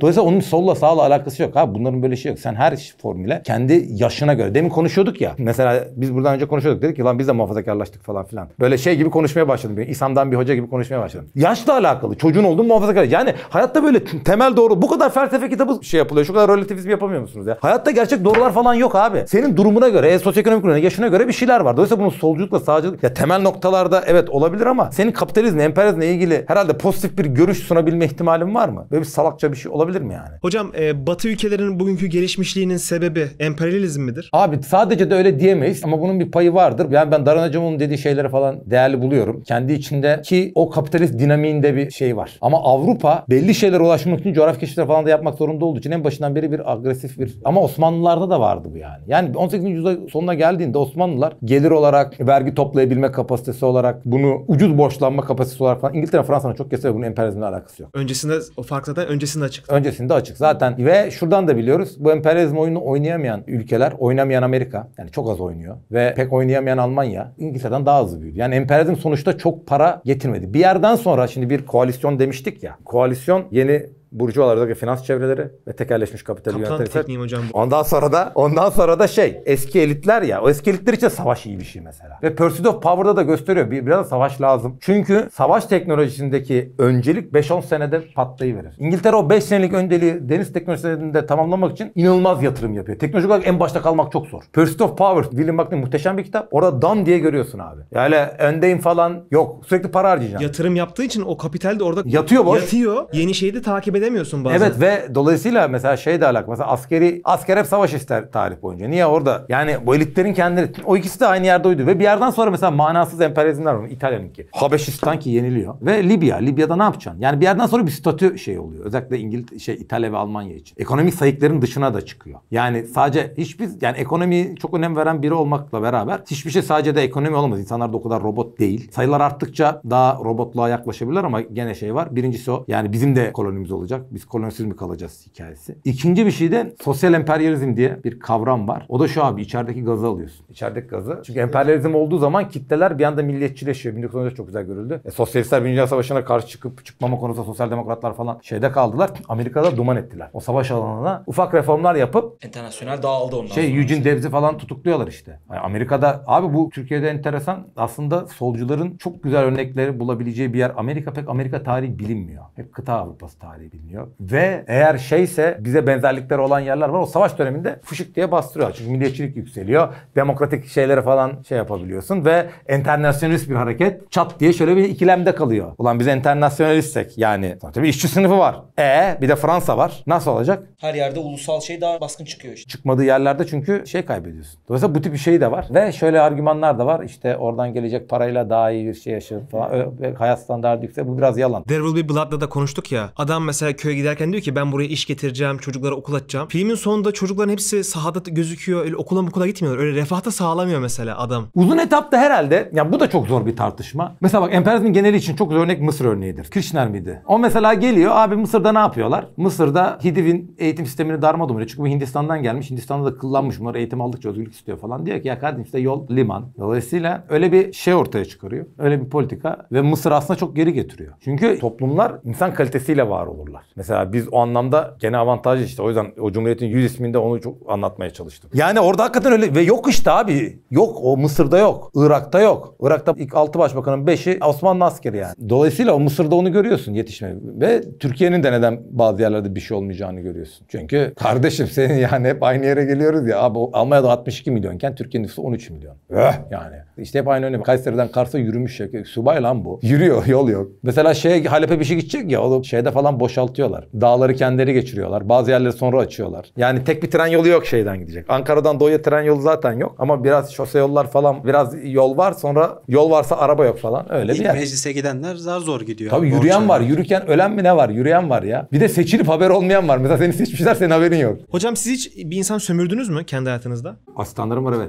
Dolayısıyla onun solla sağla alakası yok. Abi bunların böyle şey yok. Sen her formüle kendi yaşına göre. Demin konuşuyorduk ya. Mesela biz buradan önce konuşuyorduk. Dedik ki lan biz de muhafazakarlaştık falan filan. Böyle şey gibi konuşmaya başladım. Ben İslam'dan bir hoca gibi konuşmaya başladım. Yaşla alakalı. Çocuğun olduğun muhafazakar. Yani hayatta böyle temel doğru. Bu kadar felsefe kitabı şey yapılıyor. Şu kadar relativizm yapamıyor musunuz ya? Hayatta gerçek doğrular falan yok abi. Senin durumuna göre, e, sosyoekonomik durumuna, yaşına göre bir şeyler var. Dolayısıyla bunun solculukla sağcılık ya temel noktalarda evet olabilir ama senin kapitalizmle, emperyalizmle ilgili herhalde pozitif bir görüş sunabilme ihtimalin var mı? Böyle bir salakça bir şey olabilir olabilir mi yani? Hocam e, Batı ülkelerinin bugünkü gelişmişliğinin sebebi emperyalizm midir? Abi sadece de öyle diyemeyiz ama bunun bir payı vardır. Yani ben Daran Hocam'ın dediği şeyleri falan değerli buluyorum. Kendi içinde ki o kapitalist dinamiğinde bir şey var. Ama Avrupa belli şeylere ulaşmak için coğrafi keşifler falan da yapmak zorunda olduğu için en başından beri bir agresif bir ama Osmanlılarda da vardı bu yani. Yani 18. yüzyıl sonuna geldiğinde Osmanlılar gelir olarak, vergi toplayabilme kapasitesi olarak, bunu ucuz borçlanma kapasitesi olarak falan İngiltere Fransa'nın çok kesin bunun emperyalizmle alakası yok. Öncesinde o farklıdan öncesinde açık öncesinde açık. Zaten ve şuradan da biliyoruz. Bu emperyalizm oyunu oynayamayan ülkeler, oynamayan Amerika yani çok az oynuyor ve pek oynayamayan Almanya İngiltere'den daha hızlı büyüdü. Yani emperyalizm sonuçta çok para getirmedi. Bir yerden sonra şimdi bir koalisyon demiştik ya. Koalisyon yeni burjuvalardaki finans çevreleri ve tekerleşmiş kapital Kaptan Ondan sonra da ondan sonra da şey eski elitler ya. O eski elitler için savaş iyi bir şey mesela. Ve Pursuit of Power'da da gösteriyor. Bir, biraz savaş lazım. Çünkü savaş teknolojisindeki öncelik 5-10 senede patlayıverir. İngiltere o 5 senelik önceliği deniz teknolojisini de tamamlamak için inanılmaz yatırım yapıyor. Teknolojik olarak en başta kalmak çok zor. Pursuit of Power, William Buckley muhteşem bir kitap. Orada dam diye görüyorsun abi. Yani öndeyim falan yok. Sürekli para harcayacaksın. Yatırım yaptığı için o kapital de orada yatıyor boş. Yatıyor. Yeni şeyi de takip eder edemiyorsun bazen. Evet ve dolayısıyla mesela şey de alakalı. Mesela askeri, asker hep savaş ister tarih boyunca. Niye orada? Yani bu elitlerin kendileri, o ikisi de aynı yerde uydu. Ve bir yerden sonra mesela manasız emperyalizmler var. ki Habeşistan ki yeniliyor. Ve Libya. Libya'da ne yapacaksın? Yani bir yerden sonra bir statü şey oluyor. Özellikle İngiliz, şey İtalya ve Almanya için. Ekonomik sayıkların dışına da çıkıyor. Yani sadece hiçbir, yani ekonomiyi çok önem veren biri olmakla beraber hiçbir şey sadece de ekonomi olamaz. İnsanlar da o kadar robot değil. Sayılar arttıkça daha robotluğa yaklaşabilirler ama gene şey var. Birincisi o. Yani bizim de kolonimiz olacak olacak? Biz kolonisiz mi kalacağız hikayesi. İkinci bir şey de sosyal emperyalizm diye bir kavram var. O da şu abi içerideki gazı alıyorsun. İçerideki gazı. Çünkü emperyalizm olduğu zaman kitleler bir anda milliyetçileşiyor. 1914 çok güzel görüldü. E, sosyalistler Birinci Dünya Savaşı'na karşı çıkıp çıkmama konusunda sosyal demokratlar falan şeyde kaldılar. Amerika'da duman ettiler. O savaş alanına ufak reformlar yapıp internasyonel dağıldı onlar. Şey sonra. Eugene Debs'i falan tutukluyorlar işte. Yani Amerika'da abi bu Türkiye'de enteresan aslında solcuların çok güzel örnekleri bulabileceği bir yer Amerika pek Amerika tarihi bilinmiyor. Hep kıta Avrupası tarihi biliniyor. Ve eğer şeyse bize benzerlikler olan yerler var. O savaş döneminde fışık diye bastırıyor. Çünkü milliyetçilik yükseliyor. Demokratik şeylere falan şey yapabiliyorsun ve enternasyonist bir hareket çat diye şöyle bir ikilemde kalıyor. Ulan biz enternasyonalistsek yani zaten işçi sınıfı var. E bir de Fransa var. Nasıl olacak? Her yerde ulusal şey daha baskın çıkıyor işte. Çıkmadığı yerlerde çünkü şey kaybediyorsun. Dolayısıyla bu tip bir şey de var. Ve şöyle argümanlar da var. İşte oradan gelecek parayla daha iyi bir şey yaşarım falan. Hayat standartı yüksek. Bu biraz yalan. There Will Be Blood'da da konuştuk ya. Adam mesela mesela köye giderken diyor ki ben buraya iş getireceğim, çocuklara okul açacağım. Filmin sonunda çocukların hepsi sahada gözüküyor. Öyle okula okula gitmiyorlar. Öyle refahta sağlamıyor mesela adam. Uzun etapta herhalde ya bu da çok zor bir tartışma. Mesela bak emperyalizmin geneli için çok örnek Mısır örneğidir. Kirchner miydi? O mesela geliyor abi Mısır'da ne yapıyorlar? Mısır'da Hidiv'in eğitim sistemini darma duman Çünkü bu Hindistan'dan gelmiş. Hindistan'da da kullanmış Bunlar eğitim aldıkça özgürlük istiyor falan. Diyor ki ya kardeşim işte yol liman. Dolayısıyla öyle bir şey ortaya çıkarıyor. Öyle bir politika ve Mısır aslında çok geri getiriyor. Çünkü toplumlar insan kalitesiyle var olurlar yapıyorlar. Mesela biz o anlamda gene avantajlı işte. O yüzden o Cumhuriyet'in yüz isminde onu çok anlatmaya çalıştım. Yani orada hakikaten öyle ve yok işte abi. Yok o Mısır'da yok. Irak'ta yok. Irak'ta ilk 6 başbakanın 5'i Osmanlı askeri yani. Dolayısıyla o Mısır'da onu görüyorsun yetişme. Ve Türkiye'nin de neden bazı yerlerde bir şey olmayacağını görüyorsun. Çünkü kardeşim senin yani hep aynı yere geliyoruz ya. Abi Almanya'da 62 milyonken Türkiye'nin nüfusu 13 milyon. Öh yani. İşte hep aynı örneği. Kayseri'den Kars'a yürümüş. Şey, subay lan bu. Yürüyor yol yok. Mesela şey Halep'e bir şey gidecek ya. O şeyde falan boşal boşaltıyorlar. Dağları kendileri geçiriyorlar. Bazı yerleri sonra açıyorlar. Yani tek bir tren yolu yok şeyden gidecek. Ankara'dan doğuya tren yolu zaten yok. Ama biraz şose yollar falan biraz yol var. Sonra yol varsa araba yok falan. Öyle İlk bir yer. meclise gidenler zar zor gidiyor. Tabii yürüyen borçlar. var. Yürürken ölen mi ne var? Yürüyen var ya. Bir de seçilip haber olmayan var. Mesela seni seçmişler senin haberin yok. Hocam siz hiç bir insan sömürdünüz mü kendi hayatınızda? Asistanlarım var evet.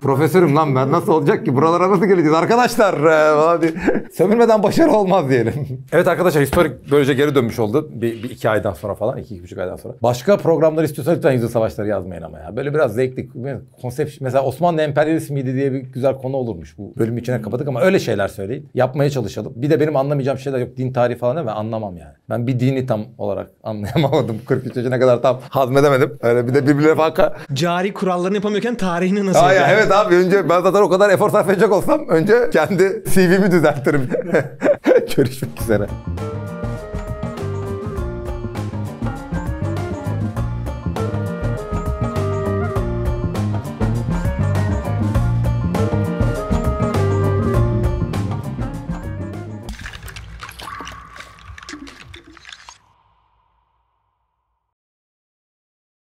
Profesörüm lan ben nasıl olacak ki? Buralara nasıl geleceğiz arkadaşlar? Ee, Sömürmeden başarı olmaz diyelim bakayım. Evet arkadaşlar historik böylece geri dönmüş oldu. Bir, bir iki aydan sonra falan. iki, iki buçuk aydan sonra. Başka programlar istiyorsanız lütfen yüzyıl savaşları yazmayın ama ya. Böyle biraz zevkli. Konsept, mesela Osmanlı miydi diye bir güzel konu olurmuş. Bu bölümü içine kapadık ama öyle şeyler söyleyin. Yapmaya çalışalım. Bir de benim anlamayacağım şeyler yok. Din tarihi falan değil Anlamam yani. Ben bir dini tam olarak anlayamadım. 43 yaşına kadar tam hazmedemedim. Öyle bir de birbirine faka. Cari kurallarını yapamıyorken tarihini nasıl Aa, ya, Evet abi önce ben zaten o kadar efor sarf edecek olsam önce kendi CV'mi düzeltirim. Görüşmek Será?